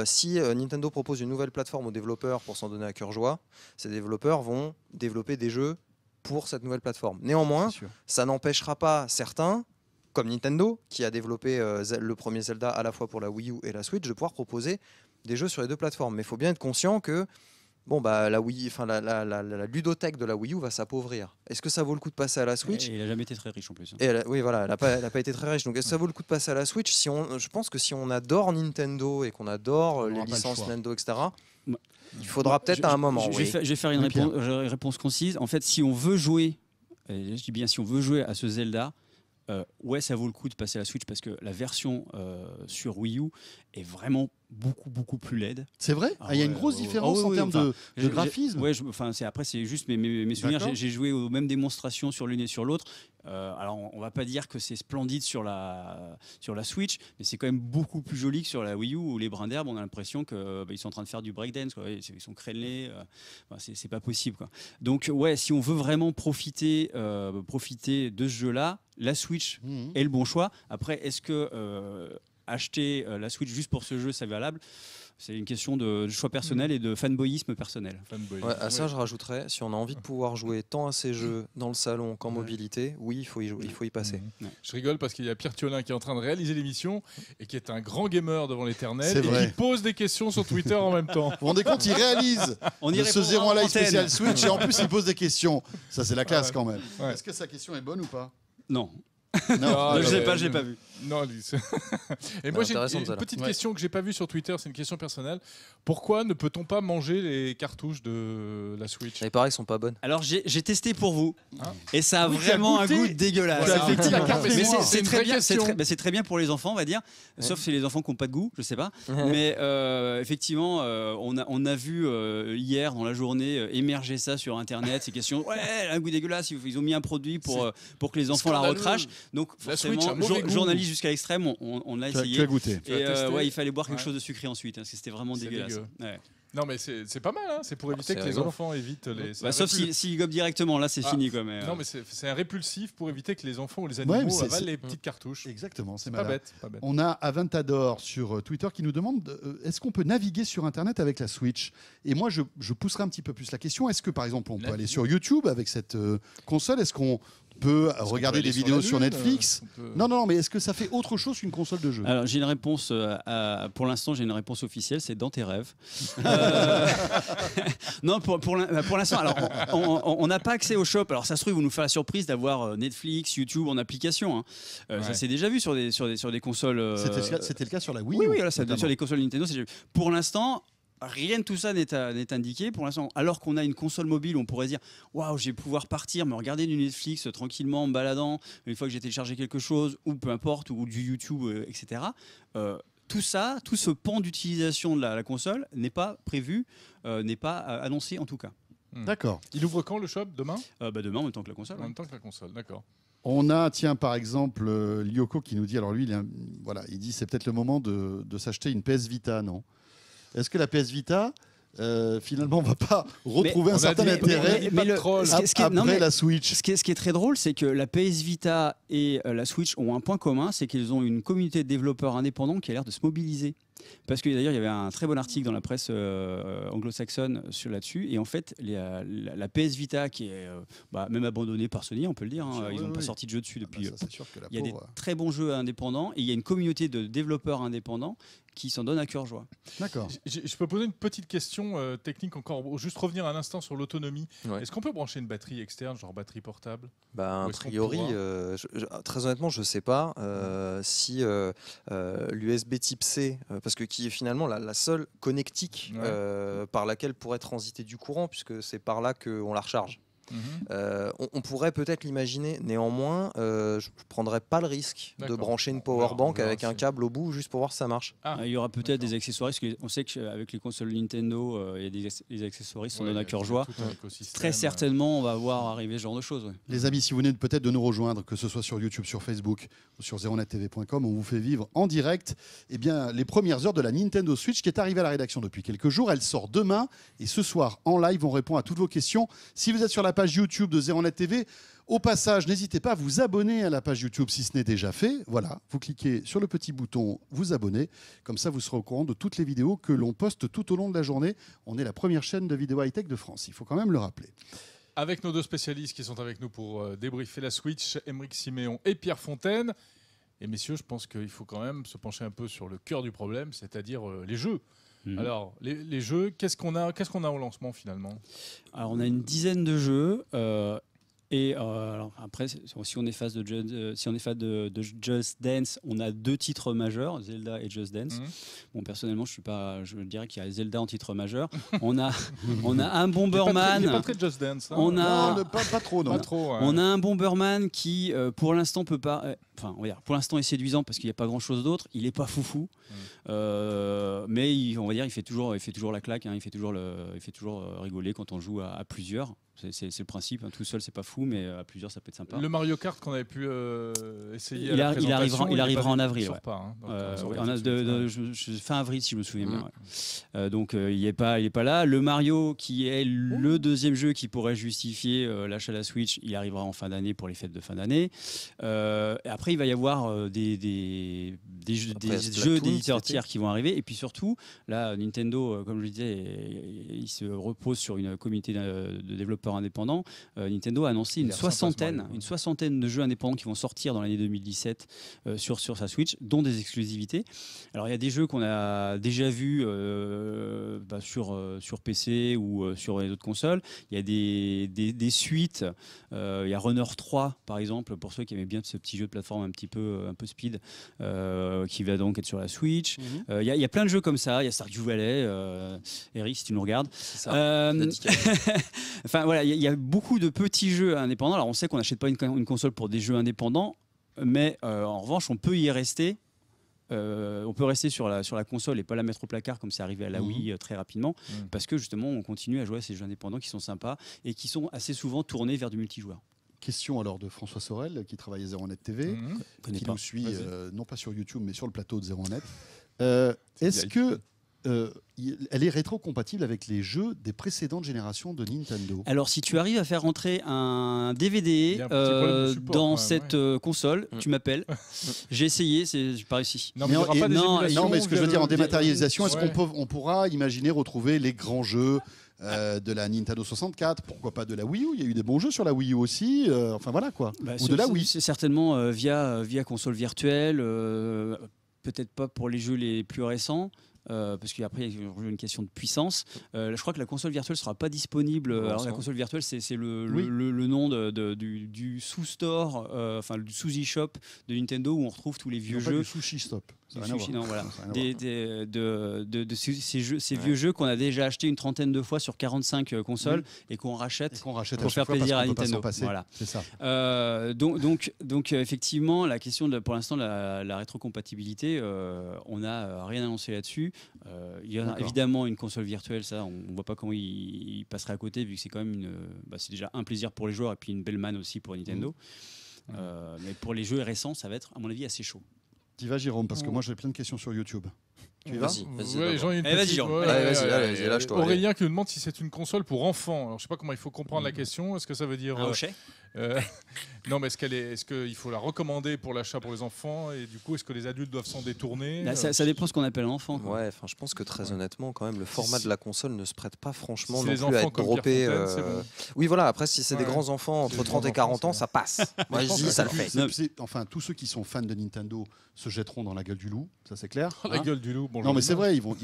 si Nintendo propose une nouvelle plateforme aux développeurs pour s'en donner à cœur joie, ces développeurs vont développer des jeux pour cette nouvelle plateforme. Néanmoins, ça n'empêchera pas certains, comme Nintendo, qui a développé euh, le premier Zelda à la fois pour la Wii U et la Switch, de pouvoir proposer des jeux sur les deux plateformes. Mais il faut bien être conscient que bon bah la Wii, enfin la, ludothèque de la Wii U va s'appauvrir. Est-ce que ça vaut le coup de passer à la Switch Il n'a jamais été très riche en plus. Hein. Et oui voilà, elle n'a pas, été très riche. Donc est-ce que ça vaut le coup de passer à la Switch Si on, je pense que si on adore Nintendo et qu'on adore les licences Nintendo, etc. Il faudra peut-être à un moment. Je, vais, faire une euh, réponse, concise. En fait, si on veut jouer, je dis bien si on veut jouer à ce Zelda, euh, ouais, ça vaut le coup de passer à la Switch parce que la version euh, sur Wii U est vraiment beaucoup beaucoup plus laid C'est vrai ah ah, Il y a une grosse ah différence en termes de, graphisme. Ouais, enfin c'est après c'est juste mes, mes, souvenirs. J'ai joué aux mêmes démonstrations sur l'une et sur l'autre. Euh, alors on, ne va pas dire que c'est splendide sur la sur la Switch, mais c'est quand même beaucoup plus joli que sur la Wii U où les brins d'herbe on a l'impression que euh, bah, ils sont en train de faire du breakdance, quoi. Ils, sont crénelés, euh, ce n'est c'est pas possible Donc ouais, si on veut vraiment profiter profiter de ce jeu là, la Switch mmh. est le bon choix. Après, est-ce que acheter euh, la Switch juste pour ce jeu, c'est valable. C'est une question de choix personnel mm. et de fanboyisme personnel. à ça, je rajouterais, si on a envie de pouvoir jouer tant à ces jeux dans le salon qu'en mobilité, oui, il faut y, il faut y passer. Mm. Je rigole parce qu'il y a Pierre Thiolin qui est en train de réaliser l'émission et qui est un grand gamer devant l'éternel et qui pose des questions sur Twitter en même temps. Vous vous rendez compte, il réalise on y ce 0 live spécial Switch et en plus il pose des questions. Ça, c'est la ah classe quand même. Est-ce que sa question est bonne ou pas Non. Non, je ne ah pas, pas vu. Non, Et moi, j'ai une, petite question que j'ai pas vue sur Twitter, c'est une question personnelle. Pourquoi ne peut-on pas manger les cartouches de la Switch Les pareil, sont pas bonnes. Alors, j'ai testé pour vous, hein et ça a vraiment un goût dégueulasse. Effectivement. Mais c'est très bien, bah, très, bien pour les enfants, on va dire. Sauf si les enfants qui n'ont pas de goût, je sais pas. Mais euh, effectivement, euh, on, a, on a vu euh, hier dans la journée émerger ça sur Internet. Ces questions, ouais, un goût dégueulasse. Ils ont mis un produit pour pour que les enfants la recrachent. Donc, forcément journaliste jusqu'à l'extrême, on, on, l'a essayé. goûté. Et euh, il fallait boire quelque chose de sucré ensuite, hein, que c'était vraiment dégueulasse. Non, mais c'est pas mal, hein. c'est pour ah, éviter que les enfants évitent les. Bah, sauf s'ils si, gobent directement, là c'est ah, fini quand même. Non, euh. mais c'est un répulsif pour éviter que les enfants ou les animaux avalent les petites cartouches. Exactement, c'est pas, bête, pas bête. On a Aventador sur euh, Twitter qui nous demande est-ce qu'on peut naviguer sur Internet avec la Switch Et moi, je, pousserai un petit peu plus la question est-ce que par exemple, on peut aller sur YouTube avec cette console Est-ce qu'on peut regarder des vidéos sur, Netflix. Euh, non, non, mais est-ce que ça fait autre chose qu'une console de jeu Alors, j'ai une réponse. Euh, pour l'instant, j'ai une réponse officielle c'est dans tes rêves. Euh, non, pour, pour, bah, l'instant, alors, on n'a pas accès au shop. Alors, ça se trouve, vous nous faites la surprise d'avoir Netflix, YouTube en application. Hein. Ça s'est déjà vu sur des, sur des, sur des consoles. C'était, le cas sur la Wii. Oui, oui, sur les consoles Nintendo. Pour l'instant, rien de tout ça n'est indiqué pour l'instant. Alors qu'on a une console mobile, on pourrait dire waouh, je vais pouvoir partir, me regarder du Netflix euh, tranquillement, en me baladant, une fois que j'ai téléchargé quelque chose, ou peu importe, ou du YouTube, euh, etc. Euh, tout ça, tout ce pan d'utilisation de la, console n'est pas prévu, n'est pas annoncé en tout cas. Hmm. D'accord. Il ouvre quand le shop Demain bah, Demain, en même temps que la console. En même temps que la console, d'accord. On a, tiens, par exemple, Lyoko qui nous dit, alors lui, il, voilà, il dit c'est peut-être le moment de, de s'acheter une PS Vita, non est-ce que la PS Vita, euh, finalement, on va pas retrouver un certain intérêt mais, après la Switch. Ce qui, est, ce qui, est, très drôle, c'est que la PS Vita et euh, la Switch ont un point commun, c'est qu'ils ont une communauté de développeurs indépendants qui a l'air de se mobiliser. Parce que d'ailleurs, il y avait un très bon article dans la presse euh, anglo-saxonne sur là-dessus. Et en fait, la, PS Vita, qui est bah, même abandonnée par Sony, on peut le dire, hein, ils n'ont pas sorti de jeu dessus ah bah depuis. il y a des très bons jeux indépendants et il y a une communauté de développeurs indépendants qui s'en donne à cœur joie. D'accord. Je, peux poser une petite question euh, technique encore, juste revenir un instant sur l'autonomie. Est-ce qu'on peut brancher une batterie externe, genre batterie portable ben, A priori, euh, très honnêtement, je ne sais pas euh, si l'USB type C, parce que qui est finalement la, seule connectique par laquelle pourrait transiter du courant, puisque c'est par là qu'on la recharge. Mhm. Euh, on, pourrait peut-être l'imaginer. Néanmoins, euh, je ne prendrais pas le risque de brancher une power bank avec un câble au bout juste pour voir si ça marche. Ah, il y aura peut-être des accessoires. On sait qu'avec euh, les consoles Nintendo, il y a des accessoires, on en a cœur joie. Très certainement, on va voir arriver ce genre de choses. Les amis, si vous venez peut-être de nous rejoindre, que ce soit sur YouTube, sur Facebook ou sur 0 on vous fait vivre en direct eh bien, les premières heures de la Nintendo Switch qui est arrivée à la rédaction depuis quelques jours. Elle sort demain et ce soir en live, on répond à toutes vos questions. Si vous êtes sur la la page YouTube de Zéro TV. Au passage, n'hésitez pas à vous abonner à la page YouTube si ce n'est déjà fait. Voilà, vous cliquez sur le petit bouton vous abonner. Comme ça, vous serez au courant de toutes les vidéos que l'on poste tout au long de la journée. On est la première chaîne de vidéo high-tech de France. Il faut quand même le rappeler. Avec nos deux spécialistes qui sont avec nous pour euh, débriefer la Switch, Émeric Siméon et Pierre Fontaine. Et messieurs, je pense qu'il faut quand même se pencher un peu sur le cœur du problème, c'est-à-dire euh, les jeux. Mhm. Alors, les, jeux, qu'est-ce qu'on a, a au lancement finalement Alors, on a une dizaine de jeux. Euh, et euh, alors après, si on est face de, Just, euh, si on de, Just Dance, on a deux titres majeurs, Zelda et Just Dance. Mhm. Bon, personnellement, je suis pas, je dirais qu'il y a Zelda en titre majeur. on a, on a un Bomberman. Pas très, pas très Just Dance. Hein. On a, pas, trop, non. trop, On a un Bomberman qui, euh, pour l'instant, peut pas. Enfin, on va dire, pour l'instant, est séduisant parce qu'il n'y a pas grand-chose d'autre. Il est pas foufou, mhm. mais il, on va dire, il fait toujours, il fait toujours la claque. Hein. il fait toujours, le, il fait toujours rigoler quand on joue à, à plusieurs. C'est le principe. Hein. Tout seul, c'est pas fou, mais euh, à plusieurs, ça peut être sympa. Le Mario Kart qu'on avait pu euh, essayer. Il, à la arrivera, il, arrivera en avril. fin avril, si je me souviens bien. Mm. Euh, donc, il n'est pas, il est pas là. Le Mario, qui est le deuxième jeu qui pourrait justifier l'achat de la Switch, il arrivera en fin d'année pour les fêtes de fin d'année. après, il va y avoir des, des, jeux, des d'éditeurs tiers qui vont arriver. Et puis surtout, là, Nintendo, comme je le disais, il se repose sur une communauté de développeurs indépendants, euh, Nintendo a annoncé une soixantaine, une soixantaine de jeux indépendants qui vont sortir dans l'année 2017 euh, sur, sur sa Switch, dont des exclusivités. Alors il y a des jeux qu'on a déjà vus euh, bah, sur, sur PC ou sur les autres consoles. Il y a des, des, suites. il y a Runner 3, par exemple, pour ceux qui aimaient bien ce petit jeu de plateforme un petit peu, un peu speed, qui va donc être sur la Switch. Mhm. Il y, a plein de jeux comme ça. Il y a Stardew Valley. Eric, si tu nous regardes. enfin, il y, a beaucoup de petits jeux indépendants. Alors on sait qu'on n'achète pas une, console pour des jeux indépendants, mais euh, en revanche, on peut y rester. Euh, on peut rester sur la, sur la console et pas la mettre au placard comme c'est arrivé à la mhm. Wii euh, très rapidement, mhm. parce que justement on continue à jouer à ces jeux indépendants qui sont sympas et qui sont assez souvent tournés vers du multijoueur. Question alors de François Sorel qui travaille à Zeronet net TV, mhm. qui nous suit non pas sur YouTube mais sur le plateau de Zeronet. net Est-ce que elle est rétrocompatible avec les jeux des précédentes générations de Nintendo. Alors si tu arrives à faire rentrer un DVD euh, dans cette euh, console, mm. tu m'appelles. J'ai essayé, c'est n'ai pas réussi. Non mais, ce que je veux dire en dématérialisation, est-ce qu'on pourra imaginer retrouver les grands jeux euh, de la Nintendo 64, pourquoi pas de la Wii U Il y a eu des bons jeux sur la Wii U aussi, enfin voilà quoi. Bah, Ou de la Certainement via console virtuelle, peut-être pas pour les jeux les plus récents, euh, parce qu'après il y a une question de puissance. Euh, je crois que la console virtuelle sera pas disponible. la console virtuelle, c'est le, nom du, sous-store, euh, enfin du sous-e-shop de Nintendo où on retrouve tous les vieux jeux. le sous Hein, euh, de, ces, vieux jeux qu'on a déjà achetés une trentaine de fois sur 45 euh, consoles et qu'on rachète, pour faire plaisir à Nintendo. Voilà. Ça. Euh, donc, donc, donc, effectivement, la question de, pour l'instant, la, la rétrocompatibilité, on n'a rien annoncé là-dessus. il y a évidemment une console virtuelle, ça, on ne voit pas comment il, passerait à côté, vu que c'est quand même une, bah, c'est déjà un plaisir pour les joueurs et puis une belle manne aussi pour Nintendo. Mmh. mais pour les jeux récents, ça va être, à mon avis, assez chaud. Tu vas, Jérôme, parce que mm. moi j'ai plein de questions sur YouTube. Tu vas Vas-y, vas-y. une vas-y, Aurélien qui nous demande si c'est une console pour enfants. Alors, je sais pas comment il faut comprendre la mm. question. Est-ce que ça veut dire euh, euh, non, mais est-ce qu'il faut la recommander pour l'achat pour les enfants Et du coup, est-ce que les adultes doivent s'en détourner bah, euh, ça, dépend de ce qu'on appelle enfant. je pense que très honnêtement, quand même, le format de la console ne se prête pas franchement non plus à être droppé. Euh, oui, voilà, après, si c'est des grands enfants entre 30 et 40 ans, ça passe. Moi, je dis, ça le fait. Enfin, tous ceux qui sont fans de Nintendo se jetteront dans la gueule du loup, ça c'est clair. La hein. gueule du loup, Non, mais c'est vrai, ils vont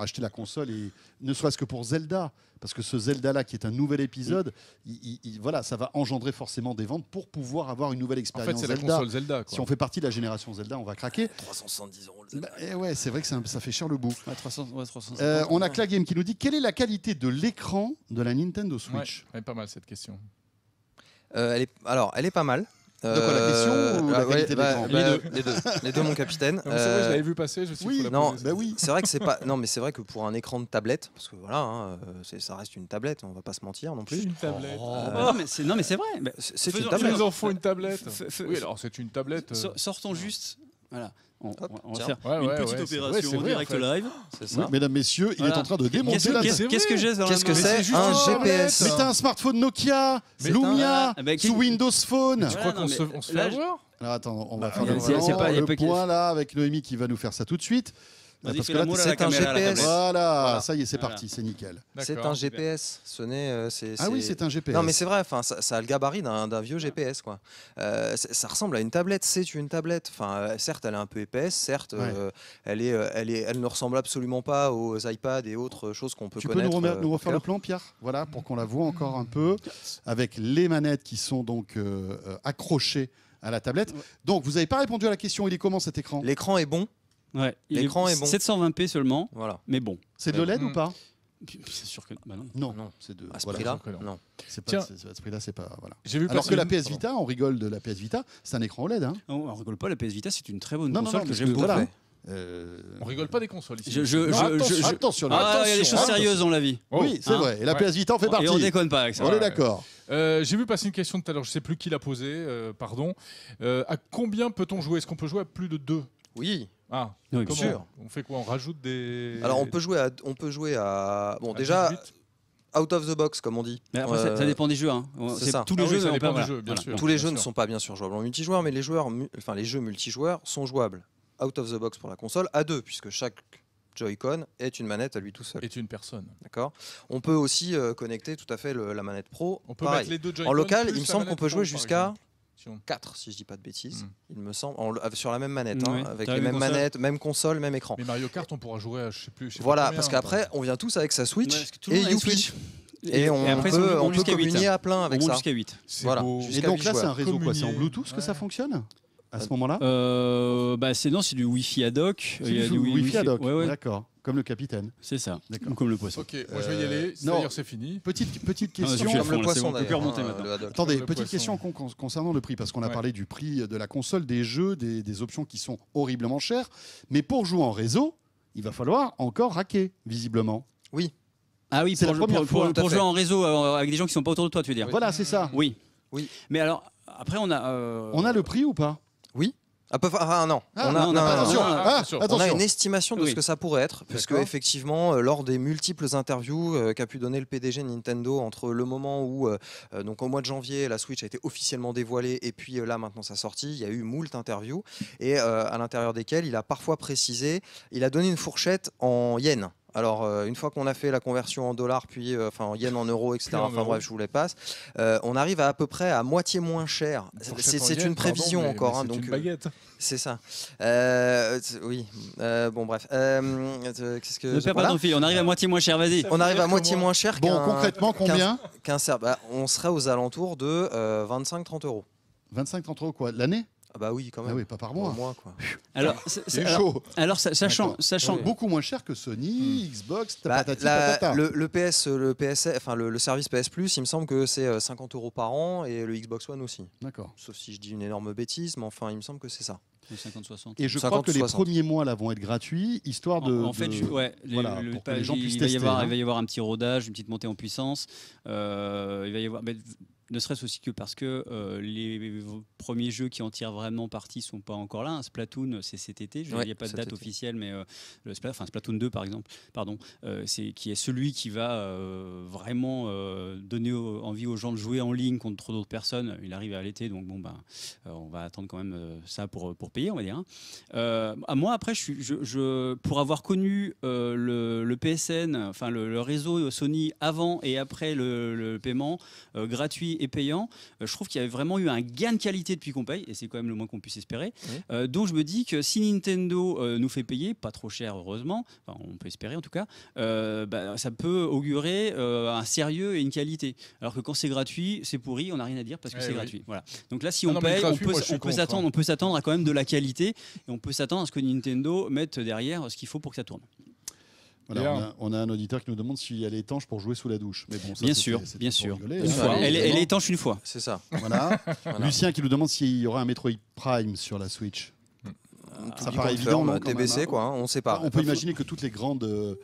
acheter la console et ne serait-ce que pour Zelda parce que ce Zelda-là, qui est un nouvel épisode, il, voilà, ça va engendrer forcément des ventes pour pouvoir avoir une nouvelle expérience. En fait, c'est la console Zelda. Si on fait partie de la génération Zelda, on va craquer. 370 euros. Le bah, Zelda. Eh ouais, c'est vrai que ça fait cher le bout. Euh, on a Clagame qui nous dit quelle est la qualité de l'écran de la Nintendo Switch Elle est pas mal cette question. Euh, elle est, alors, elle est pas mal. Euh, Donc la question ou bah la qualité des bah, bah, les, deux, les deux, mon capitaine. C'est vrai, je euh, l'avais vu passer, je suis oui, non, bah oui. C'est vrai que c'est pas. Non, mais c'est vrai que pour un écran de tablette, parce que voilà, hein, euh, c'est, ça reste une tablette, on va pas se mentir non plus. Une tablette. Oh. Euh... non, mais c'est vrai. C'est une tablette. une tablette. oui, alors c'est une tablette. Sortons juste. Voilà. On, va faire une petite opération en direct live. Ça. mesdames, messieurs, il est en train de démonter la Qu'est-ce que j'ai Qu'est-ce que c'est Un GPS. Mais un smartphone Nokia, Lumia, ah, bah, sous Windows Phone. Tu crois qu'on se fait alors attends, on va bah, faire le, point là avec Noémie qui va nous faire ça tout de suite parce que c'est un GPS. Voilà, ça y est, c'est parti, c'est nickel. C'est un GPS. Ce n'est. Euh, ah oui, c'est un GPS. Non, mais c'est vrai. Enfin, ça, a le gabarit d'un vieux GPS, quoi. Euh, ça ressemble à une tablette. C'est une tablette. Enfin, euh, certes, elle est un peu épaisse. Certes, elle est, elle est, elle ne ressemble absolument pas aux iPads et autres choses qu'on peut Tu peux nous, refaire le plan, Pierre Voilà, pour qu'on la voit encore un peu, avec les manettes qui sont donc accrochées à la tablette. Donc, vous n'avez pas répondu à la question, il est comment cet écran L'écran est bon. Ouais, l'écran est, bon. 720p seulement. Voilà. Mais bon. C'est de l'OLED ou pas C'est sûr que bah non. Non, c'est de à ce prix Non. C'est pas, à ce là c'est pas voilà. Vu Alors que la PS Vita, on rigole de la PS Vita, c'est un écran OLED. Hein. on rigole pas. La PS Vita, c'est une très bonne console que j'aime beaucoup. Euh, on rigole pas des consoles ici. Je, je, non, attention, je, ah, il y a des choses sérieuses dans la vie. Oui, oh. c'est vrai. Et la ah, PS Vita en fait partie. Et on déconne pas avec ça. On est d'accord. Euh, j'ai vu passer une question tout à l'heure, je sais plus qui l'a posée, euh, pardon. à combien peut-on jouer Est-ce qu'on peut jouer à plus de deux Oui. Ah, bien sûr. On fait quoi On rajoute des. Alors on peut jouer à. On peut jouer à... Bon, déjà. out of the box, comme on dit. Mais après, ça, euh, dépend des jeux. Hein. C'est Tous les ah jeux, Tous les jeux ne sont pas bien sûr jouables en multijoueur, mais les, joueurs, enfin, les jeux multijoueurs sont jouables out of the box pour la console à deux, puisque chaque Joy-Con est une manette à lui tout seul. Est une personne. D'accord. On peut aussi euh, connecter tout à fait la manette Pro. On peut mettre les deux joy En local, il me semble qu'on peut jouer jusqu'à 4 si je dis pas de bêtises, hmm. il me semble, euh, sur la même manette, hmm, hein, avec les mêmes manettes, même console, même écran. Mais Mario Kart, on pourra jouer à je sais plus. Je sais voilà, parce qu'après, hein, on vient tous avec sa Switch et Et, on peut, on peut communier à, plein avec on ça. jusqu'à 8. Voilà. Et donc là, c'est un réseau quoi C'est en Bluetooth que ça fonctionne à ce euh, moment-là euh, bah c'est non, c'est du Wi-Fi ad hoc. Il du Wi-Fi ad hoc. D'accord. Comme le capitaine. C'est ça. comme le poisson. Ok, moi je vais y aller. Euh, c'est fini. Petite, petite question. Ah, Attendez, petite question concernant le prix, parce qu'on a parlé du prix de la console, des jeux, des, des options qui sont horriblement chères. Mais pour jouer en réseau, il va falloir encore raquer, visiblement. Oui. Ah oui, c'est la pour, jouer en réseau euh, avec des gens qui sont pas autour de toi, tu veux dire. Voilà, c'est ça. Oui. Oui. Mais alors, après, on a. Euh, on a le prix ou pas Oui. Ah, peu, non, on a, une estimation de ce que ça pourrait être, puisque effectivement, euh, lors des multiples interviews euh, qu'a pu donner le PDG Nintendo entre le moment où, euh, donc au mois de janvier, la Switch a été officiellement dévoilée et puis là maintenant sa sortie, il y a eu moult interviews et à l'intérieur desquelles il a parfois précisé, il a donné une fourchette en yens. Alors, euh, une fois qu'on a fait la conversion en dollars, puis euh, enfin en yens, en euros, etc., enfin bref, je vous les passe, euh, on arrive à à peu près à moitié moins cher. C'est une prévision encore. Hein, une baguette. c'est ça. oui, bon, bref. ne perds pas ton fil, on arrive à moitié moins cher, vas-y. On arrive à moitié moins cher Bon, concrètement, combien Qu'un bah, On serait aux alentours de 25-30 euros. 25-30 euros quoi L'année ah bah oui, quand ah même. Ah oui, pas par mois. quoi. Alors, c'est chaud. Alors, sachant, sachant beaucoup moins cher que Sony, hmm. Xbox, bah, Le, PS, le PS, enfin le, service PS Plus, il me semble que c'est 50 euh, euros par an et le Xbox One aussi. D'accord. Sauf si je dis une énorme bêtise, mais enfin, il me semble que c'est ça. 50, 60. Et je crois que les premiers mois là vont être gratuits, histoire de. En, fait, que les gens puissent il tester. Va y avoir, hein. Il va y avoir un petit rodage, une petite montée en puissance. Euh, il va y avoir ne serait-ce aussi que parce que euh, les premiers jeux qui en tirent vraiment parti sont pas encore là. Hein. Splatoon, c'est cet été. Je, il n'y a pas de date officielle, mais euh, le Splatoon 2, par exemple, pardon, euh, c'est qui est celui qui va vraiment donner envie aux gens de jouer en ligne contre trop d'autres personnes. Il arrive à l'été, donc bon, ben, on va attendre quand même ça pour, pour payer, on va dire. Hein. à moi, après, je, pour avoir connu le, PSN, enfin le, réseau Sony avant et après le paiement gratuit et payant, euh, je trouve qu'il y avait vraiment eu un gain de qualité depuis qu'on paye, et c'est quand même le moins qu'on puisse espérer. Euh, donc je me dis que si Nintendo euh, nous fait payer, pas trop cher heureusement, on peut espérer en tout cas, bah, ça peut augurer un sérieux et une qualité. Alors que quand c'est gratuit, c'est pourri, on n'a rien à dire parce que eh c'est gratuit. Voilà. Donc là, si on paye, on peut, hein. on peut s'attendre à quand même de la qualité et on peut s'attendre à ce que Nintendo mette derrière ce qu'il faut pour que ça tourne on a, un auditeur qui nous demande si elle est étanche pour jouer sous la douche. Mais bon, bien sûr, bien sûr. une fois. Elle, est étanche une fois. C'est ça. Lucien qui nous demande s'il y aura un Metroid Prime sur la Switch. Ça paraît évident, TBC, hein. quoi, hein, on sait pas. On peut imaginer que toutes les grandes. Euh,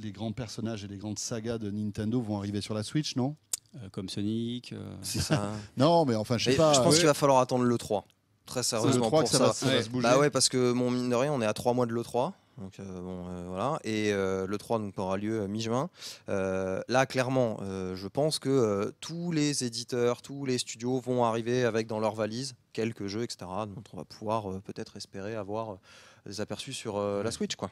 les, grands personnages et les grandes sagas de Nintendo vont arriver sur la Switch, non euh, Comme Sonic. Euh, c'est ça. Hein. non, mais enfin, je sais pas. Je pense qu'il va falloir attendre le 3. Très sérieusement pour que ça. Va, ça. Va se bouger. Bah ouais, parce que mon mine de rien, on est à 3 mois de l'E3. Donc, euh, bon, euh, voilà. Et euh, le 3 donc, aura lieu mi-juin. là, clairement, je pense que tous les éditeurs, tous les studios vont arriver avec dans leur valise quelques jeux, etc. Donc on va pouvoir peut-être espérer avoir des aperçus sur euh, la Switch. Quoi.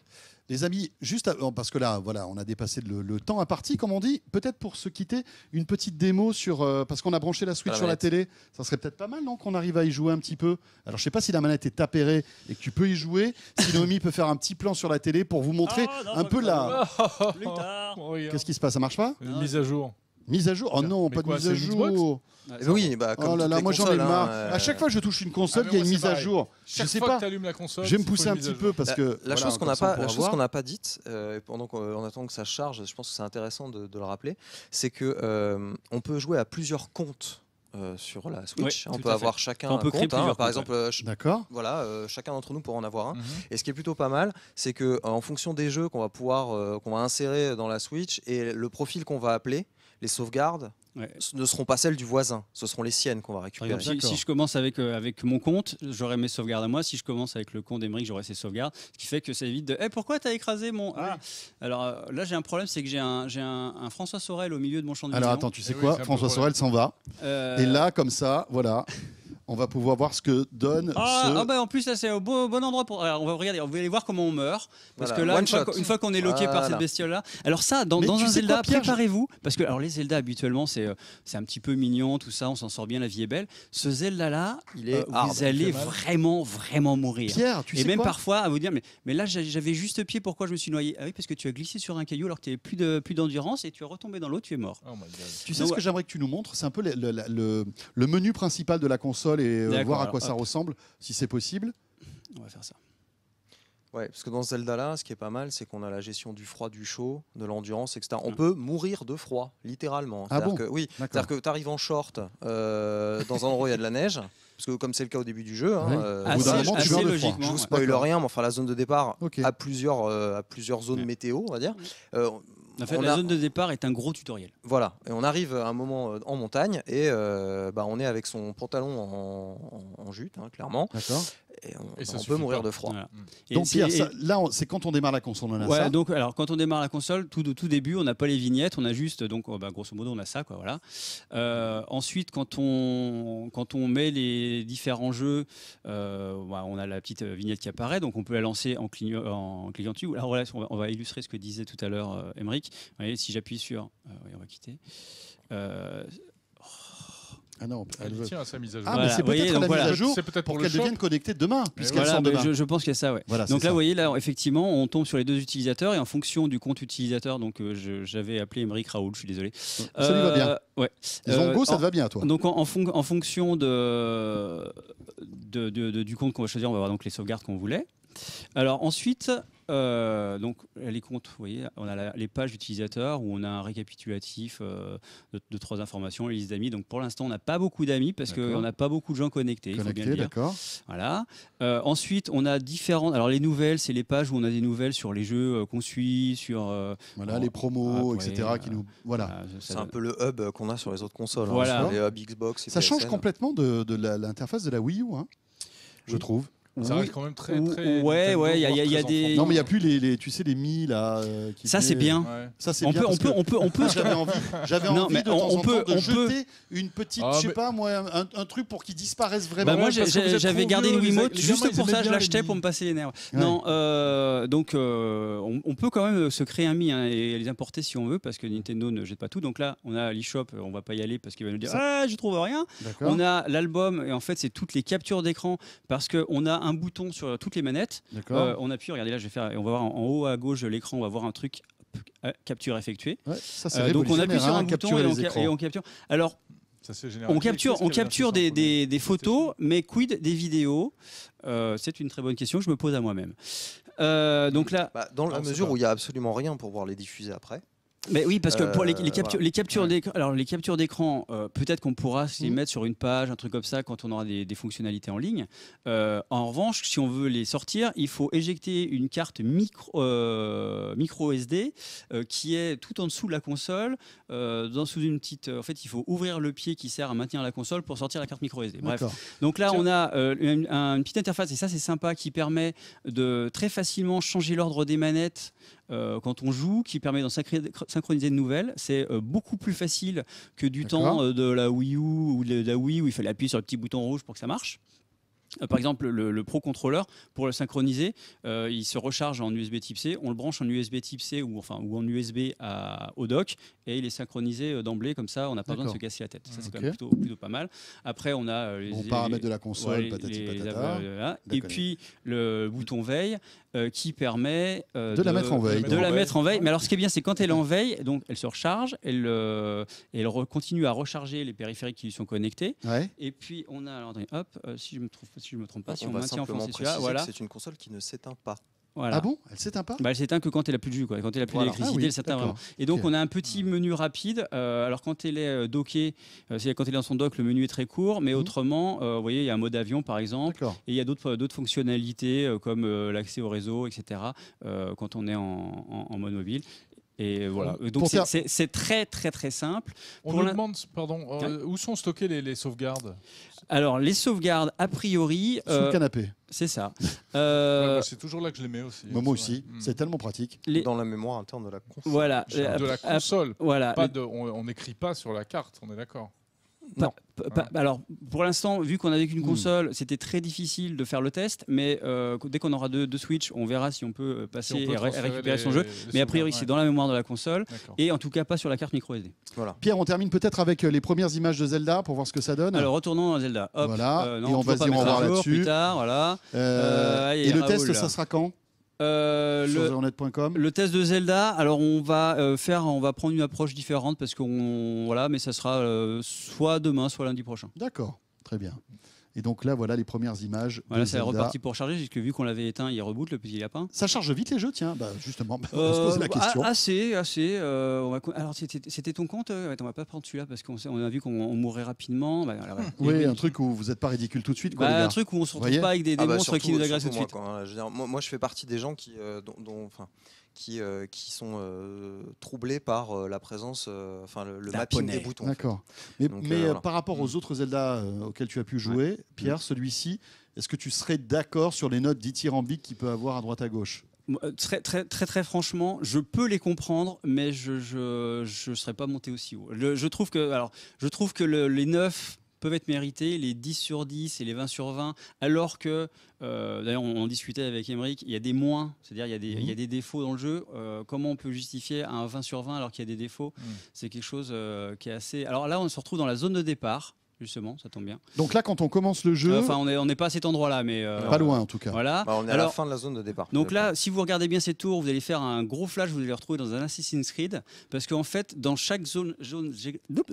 Les amis, juste oh, parce que là, voilà, on a dépassé le, temps à partie, comme on dit. Peut-être pour se quitter, une petite démo sur. Euh, parce qu'on a branché la Switch sur la télé. Ça serait peut-être pas mal, non, qu'on arrive à y jouer un petit peu. Alors, je ne sais pas si la manette est tapérée et que tu peux y jouer. Si Noémie peut faire un petit plan sur la télé pour vous montrer ah, un peu la. Oh, oh, Qu'est-ce qui se passe Ça marche pas mise à jour. Mise à jour Oh non, pas de mise à jour. Ah, eh ben oui, bah, oh moi j'en ai marre. Hein, à chaque euh. fois que je touche une console, ah, il y a une mise à jour. je sais fois pas. la console, je vais me pousser un petit peu parce que la, chose qu'on n'a pas, pas dite euh, pendant qu'on attend que ça charge, je pense que c'est intéressant de, le rappeler, c'est qu'on euh, peut jouer à plusieurs comptes. sur la Switch, on peut avoir chacun on un compte, hein. par exemple, d'accord. Voilà, chacun d'entre nous pourra en avoir un. Mhm. Et ce qui est plutôt pas mal, c'est que en fonction des jeux qu'on va pouvoir, qu'on va insérer dans la Switch et le profil qu'on va appeler, les sauvegardes ne seront pas celles du voisin, ce seront les siennes qu'on va récupérer. si, je commence avec, euh, avec mon compte, j'aurai mes sauvegardes à moi. Si je commence avec le compte d'Emeric, j'aurai ses sauvegardes. Ce qui fait que ça évite de hey, eh, pourquoi t'as écrasé mon. Ah ah. Alors euh, là, j'ai un problème, c'est que j'ai un, un, François Sorel au milieu de mon champ de vision. Alors attends, tu eh sais quoi François Sorel s'en va. Euh, Et là, comme ça, voilà. on va pouvoir voir ce que donne. Ah, ce... Ah bah en plus, là, c'est au bon, endroit pour. Alors, on va regarder, on va aller voir comment on meurt. Parce que là, une fois, qu'on est loqué par cette bestiole-là. Alors, ça, dans, un Zelda, préparez-vous. Parce que, alors, les Zelda, habituellement, euh, c'est, un petit peu mignon, tout ça, on s'en sort bien, la vie est belle. Ce Zelda-là, il est, euh, vous ah, bah, allez vraiment, vraiment mourir. Pierre, tu Et même parfois, à vous dire, mais, mais là, j'avais juste pied, pourquoi je me suis noyé Ah oui, parce que tu as glissé sur un caillou alors que tu n'avais plus, de, plus d'endurance et tu es retombé dans l'eau, tu es mort. Oh tu sais ce que j'aimerais que tu nous montres C'est un peu le, le menu principal de la console et euh, voir à quoi ça ressemble, si c'est possible. On va faire ça. Ouais, parce que dans Zelda là, ce qui est pas mal, c'est qu'on a la gestion du froid, du chaud, de l'endurance, etc. On mmh. peut mourir de froid, littéralement. Ah bon oui, c'est-à-dire que tu arrives en short euh, dans un endroit où il y a de la neige, parce que comme c'est le cas au début du jeu, hein, euh, assez, logiquement, je vous spoil rien, mais enfin la zone de départ a plusieurs, euh, plusieurs zones météo, on va dire la zone de départ est un gros tutoriel. Voilà, et on arrive à un moment euh, en montagne et euh, bah, on est avec son pantalon en, jute, hein, clairement. clairement et on, ça peut mourir de froid. donc Pierre, là c'est quand on démarre la console, Donc alors quand on démarre la console, tout, tout début, on n'a pas les vignettes, on a juste donc oh, bah, grosso modo on a ça quoi voilà. Euh, ensuite quand on quand on met les différents jeux, euh, bah, on a la petite euh, vignette qui apparaît, donc on peut la lancer en, cligno, en Alors on va, illustrer ce que disait tout à l'heure Emeric. si j'appuie sur, on va quitter. Ah non, elle, tient à sa mise à jour. Ah, mais c'est peut-être la mise peut pour, qu'elle devienne connectée demain, puisqu'elle voilà, sort demain. Je, pense qu'il y a ça, ouais. donc là, vous voyez, là, effectivement, on tombe sur les deux utilisateurs et en fonction du compte utilisateur, donc euh, j'avais appelé Emeric Raoul, je suis désolé. Ça lui va bien. Euh, ouais. ont Zongo, euh, ça te va bien, toi. Donc en, fonction du compte qu'on va choisir, on va avoir donc les sauvegardes qu'on voulait. Alors ensuite, euh, donc les comptes, vous voyez, on a les pages utilisateurs où on a un récapitulatif euh, de, trois informations, les listes d'amis. Donc pour l'instant, on n'a pas beaucoup d'amis parce qu'on n'a pas beaucoup de gens connectés. Connectés, d'accord. Voilà. Euh, ensuite, on a différentes. Alors les nouvelles, c'est les pages où on a des nouvelles sur les jeux qu'on suit, sur. voilà, les promos, ah, etc. qui nous. Voilà. c'est un peu le hub qu'on a sur les autres consoles. Hein, voilà. Hein, les Xbox. Et ça change complètement de, l'interface de la Wii U. Hein je trouve. Ça reste quand même très. très ouais, ouais, il y, a des. Non, mais il n'y a plus les, tu sais, les mi là. Euh, ça, c'est euh, bien. Ça, c'est on bien. Peut, on, peut, on peut, on peut, J'avais envie, j'avais envie de, on, peut, jeter une petite, ah, je sais pas, moi, un, truc pour qu'ils disparaissent vraiment. Bah, moi, j'avais gardé une Wiimote juste pour ça, je l'achetais pour me passer les nerfs. Non, euh, donc, on peut quand même se créer un mi hein, et les importer si on veut, parce que Nintendo ne jette pas tout. Donc là, on a l'eShop, on va pas y aller parce qu'il va nous dire, ah, je trouve rien. On a l'album, et en fait, c'est toutes les captures d'écran, parce qu'on a un bouton sur toutes les manettes. Euh, on a appuie, regardez là, je vais faire, on va voir en, haut à gauche de l'écran, on va voir un truc euh, capture effectué. Euh, donc on appuie sur un hein, bouton et on, capture. Alors on capture, on capture des, photos, mais quid des vidéos C'est une très bonne question je me pose à moi-même. donc là, bah, dans la mesure où il n'y a absolument rien pour pouvoir les diffuser après oui, parce que pour les, les euh, captures d'écran, alors les captures d'écran, euh, peut-être qu'on pourra les mm. mettre sur une page, un truc comme ça, quand on aura des, fonctionnalités en ligne. Euh, en revanche, si on veut les sortir, il faut éjecter une carte micro, micro SD qui est tout en dessous de la console, dans, sous une petite. en fait, il faut ouvrir le pied qui sert à maintenir la console pour sortir la carte micro SD. Bref. Donc là, on a une, petite interface et ça, c'est sympa, qui permet de très facilement changer l'ordre des manettes euh, quand on joue qui permet d'en synchroniser de nouvelles. C'est euh, beaucoup plus facile que du temps euh, de la Wii U ou de la Wii où il fallait appuyer sur le petit bouton rouge pour que ça marche. Euh, par exemple, le, Pro Controller, pour le synchroniser, euh, il se recharge en USB Type C, on le branche en USB Type C ou, enfin, ou en USB à, au dock et il est synchronisé euh, d'emblée, comme ça on n'a pas besoin de se casser la tête. c'est quand même plutôt, pas mal. Après, on a les. On paramètres de la console, patati patata. Et puis, le bouton veille qui permet. de, la mettre en veille. De, la mettre en veille. Mais alors, ce qui est bien, c'est quand elle est en veille, donc elle se recharge, elle, elle continue à recharger les périphériques qui lui sont connectés. Et puis, on a. hop, si je me trouve si je ne me trompe pas, si on, maintient en voilà. C'est une console qui ne s'éteint pas. Voilà. Ah bon Elle s'éteint pas bah, Elle s'éteint que quand elle a plus de jus, quand elle a plus d'électricité, ah elle s'éteint vraiment. Et donc on a un petit menu rapide. Euh, alors quand elle est euh, dockée, euh, quand elle est dans son dock, le menu est très court, mais mhm. autrement, euh, vous voyez, il y a un mode avion par exemple, et il y a d'autres fonctionnalités comme l'accès au réseau, etc. quand on est en mode mobile. Et voilà. Donc c'est très très très simple. On demande, pardon, euh, où sont stockées les, sauvegardes Alors les sauvegardes, a priori. sur le euh, canapé. C'est ça. Euh, bah, c'est toujours là que je les mets aussi. moi aussi, c'est hmm. tellement pratique. Dans la mémoire interne de la console. Voilà. De la console. Voilà. Pas de, on n'écrit pas sur la carte, on est d'accord. Non. Hein. alors, pour l'instant, vu qu'on avait qu'une hmm. console, c'était très difficile de faire le test, mais euh, dès qu'on aura deux, deux, Switch, on verra si on peut euh, passer et, récupérer son jeu. Mais a priori, c'est dans la mémoire de la console, et en tout cas pas sur la carte micro SD. Voilà. Pierre, on termine peut-être avec euh, les premières images de Zelda pour voir ce que ça donne. Alors, retournons à Zelda. Hop. et on va dire au là-dessus. tard, voilà. et le test, ça sera quand euh, le, test de Zelda, alors on va euh, faire, on va prendre une approche différente parce qu'on voilà, mais ça sera euh, soit demain, soit lundi prochain. D'accord, très bien. Et donc là, voilà les premières images. Voilà, c'est reparti pour charger, puisque vu qu'on l'avait éteint, il reboot le petit lapin. Ça charge vite les jeux, tiens, bah, justement, bah, se euh, pose la question. Assez, assez. Euh, Alors, c'était ton compte On euh, On va pas prendre celui-là, parce qu'on a vu qu'on mourrait rapidement. Bah, hmm. oui, un truc où vous n'êtes pas ridicule tout de suite. Bah, un truc où on ne se retrouve pas avec des, ah bah, monstres qui nous agressent tout de suite. Hein. Moi, je fais partie des gens qui. Euh, dont, dont, qui, euh, qui sont euh, troublés par euh, la présence, enfin le, mapping des boutons. D'accord. Mais, par rapport aux autres Zelda auxquels tu as pu jouer, Pierre, mm. celui-ci, est-ce que tu serais d'accord sur les notes dithyrambiques qu'il peut avoir à droite à gauche Très, très, très, très franchement, je peux les comprendre, mais je ne serais pas monté aussi haut. je trouve que, alors, je trouve que les neuf peuvent être mérités, les 10 sur 10 et les 20 sur 20, alors que, euh, d'ailleurs on en discutait avec Emeric, il y a des moins, c'est-à-dire il, y a des mhm. défauts dans le jeu. Euh, comment on peut justifier un 20 sur 20 alors qu'il y a des défauts mhm. C'est quelque chose euh, qui est assez... Alors là on se retrouve dans la zone de départ justement, ça tombe bien. Donc là, quand on commence le jeu. Enfin, on n'est pas à cet endroit-là, mais. pas loin, en tout cas. Voilà. Bah, on est à la fin de la zone de départ. Donc là, si vous regardez bien ces tours, vous allez faire un gros flash, vous allez retrouver dans un Assassin's Creed. Parce qu'en fait, dans chaque zone, zone,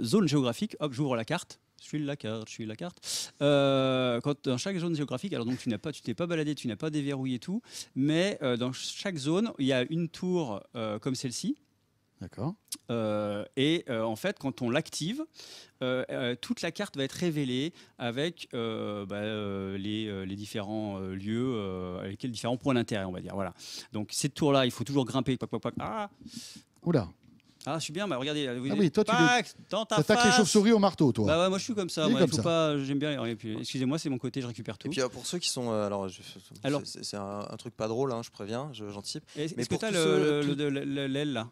zone géographique, hop, j'ouvre la carte. Je suis la carte, je suis la carte. Euh, quand, dans chaque zone géographique, alors donc tu n'as pas, tu t'es pas baladé, tu n'as pas déverrouillé tout, mais euh, dans chaque zone, il y a une tour euh, comme celle-ci. D'accord. et en fait, quand on l'active, toute la carte va être révélée avec bah, les, différents lieux, avec les différents points d'intérêt, on va dire. Voilà. Donc cette tour-là, il faut toujours grimper. Ah Oula ah, je suis bien, mais bah, regardez. Vous ah oui, toi, tu les... les chauves-souris au marteau, toi. Bah moi, je suis comme ça. Moi, pas. J'aime bien. Excusez-moi, c'est mon côté, je récupère tout. Et puis, euh, pour ceux qui sont. Euh, alors, c'est un, truc pas drôle, hein, je préviens, j'anticipe. Je, Est-ce que tu le l'aile, là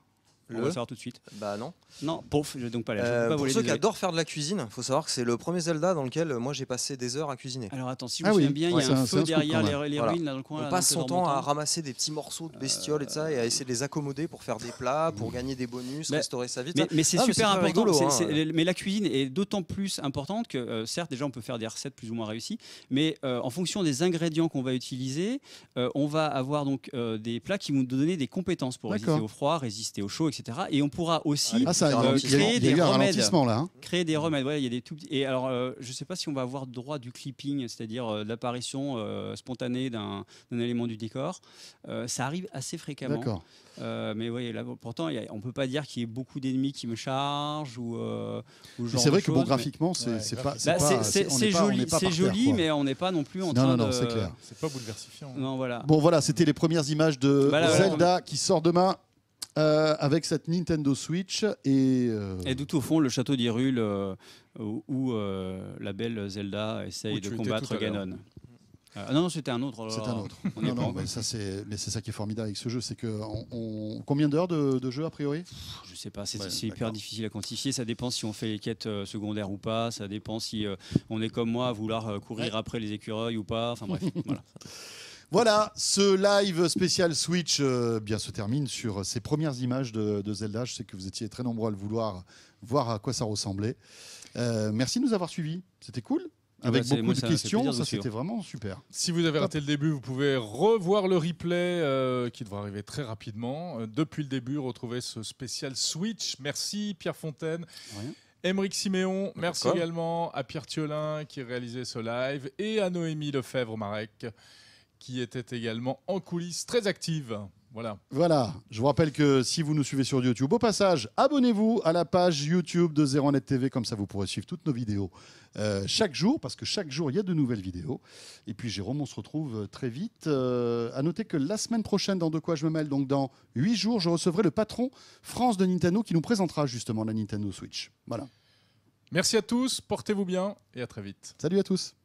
le... On va savoir tout de suite. Bah non. Non, donc pas euh, Pour ceux qui adorent faire de la cuisine, il faut savoir que c'est le premier Zelda dans lequel euh, moi j'ai passé des heures à cuisiner. Alors attends, si vous ah bien, il y a un, feu derrière les, ruines dans le coin. On passe son temps à ramasser des petits morceaux de bestioles et ça et à euh, essayer de les accommoder pour faire des plats, pour mm. gagner des bonus, restaurer sa vie. Mais, c'est ah, super important. Hein. Mais la cuisine est d'autant plus importante que certes déjà on peut faire des recettes plus ou moins réussies, mais en fonction des ingrédients qu'on va utiliser, on va avoir donc des plats qui vont nous donner des compétences pour résister au froid, résister au chaud, etc. Et on pourra aussi ah, euh, créer, des remèdes, il y a des Et alors, euh, je ne sais pas si on va avoir droit du clipping, c'est-à-dire euh, l'apparition spontanée d'un élément du décor. ça arrive assez fréquemment. mais pourtant, on ne peut pas dire qu'il y ait beaucoup d'ennemis qui me chargent ou. c'est vrai que graphiquement, c'est bah, pas. C'est joli, c'est joli, mais on n'est pas non plus en train train non, non, de. c'est clair. C'est pas bouleversifiant. Hein. voilà. Bon, voilà, c'était les premières images de bah, Zelda qui sort demain. Euh, avec cette Nintendo Switch et. Euh... Et tout au fond, le château d'Hyrule euh, où euh, la belle Zelda essaye de combattre Ganon. Ah non non, c'était un autre. C'est un autre. non, non, mais ça c'est, mais c'est ça qui est formidable avec ce jeu, c'est que on, combien d'heures de, jeu a priori Je sais pas, c'est, hyper difficile à quantifier. Ça dépend si on fait les quêtes secondaires ou pas. Ça dépend si on est comme moi à vouloir courir après les écureuils ou pas. Enfin bref, voilà. Voilà, ce live spécial Switch euh, bien se termine sur euh, ces premières images de, Zelda. Je sais que vous étiez très nombreux à le vouloir voir à quoi ça ressemblait. Euh, merci de nous avoir suivis. C'était cool eh avec ben, beaucoup de questions. Ça, c'était vraiment super. Si vous avez raté le début, vous pouvez revoir le replay qui devrait arriver très rapidement. Depuis le début, retrouver ce spécial Switch. Merci Pierre Fontaine. Rien. Siméon, merci également à Pierre Thiolin qui réalisait ce live et à Noémie Lefebvre-Marek qui était également en coulisses très active. Voilà. Voilà. Je vous rappelle que si vous nous suivez sur YouTube, au passage, abonnez-vous à la page YouTube de Zéro Net TV, comme ça vous pourrez suivre toutes nos vidéos euh, chaque jour, parce que chaque jour, il y a de nouvelles vidéos. Et puis, Jérôme, on se retrouve euh, très vite. A euh, à noter que la semaine prochaine, dans De quoi je me mêle, donc dans 8 jours, je recevrai le patron France de Nintendo qui nous présentera justement la Nintendo Switch. Voilà. Merci à tous, portez-vous bien et à très vite. Salut à tous.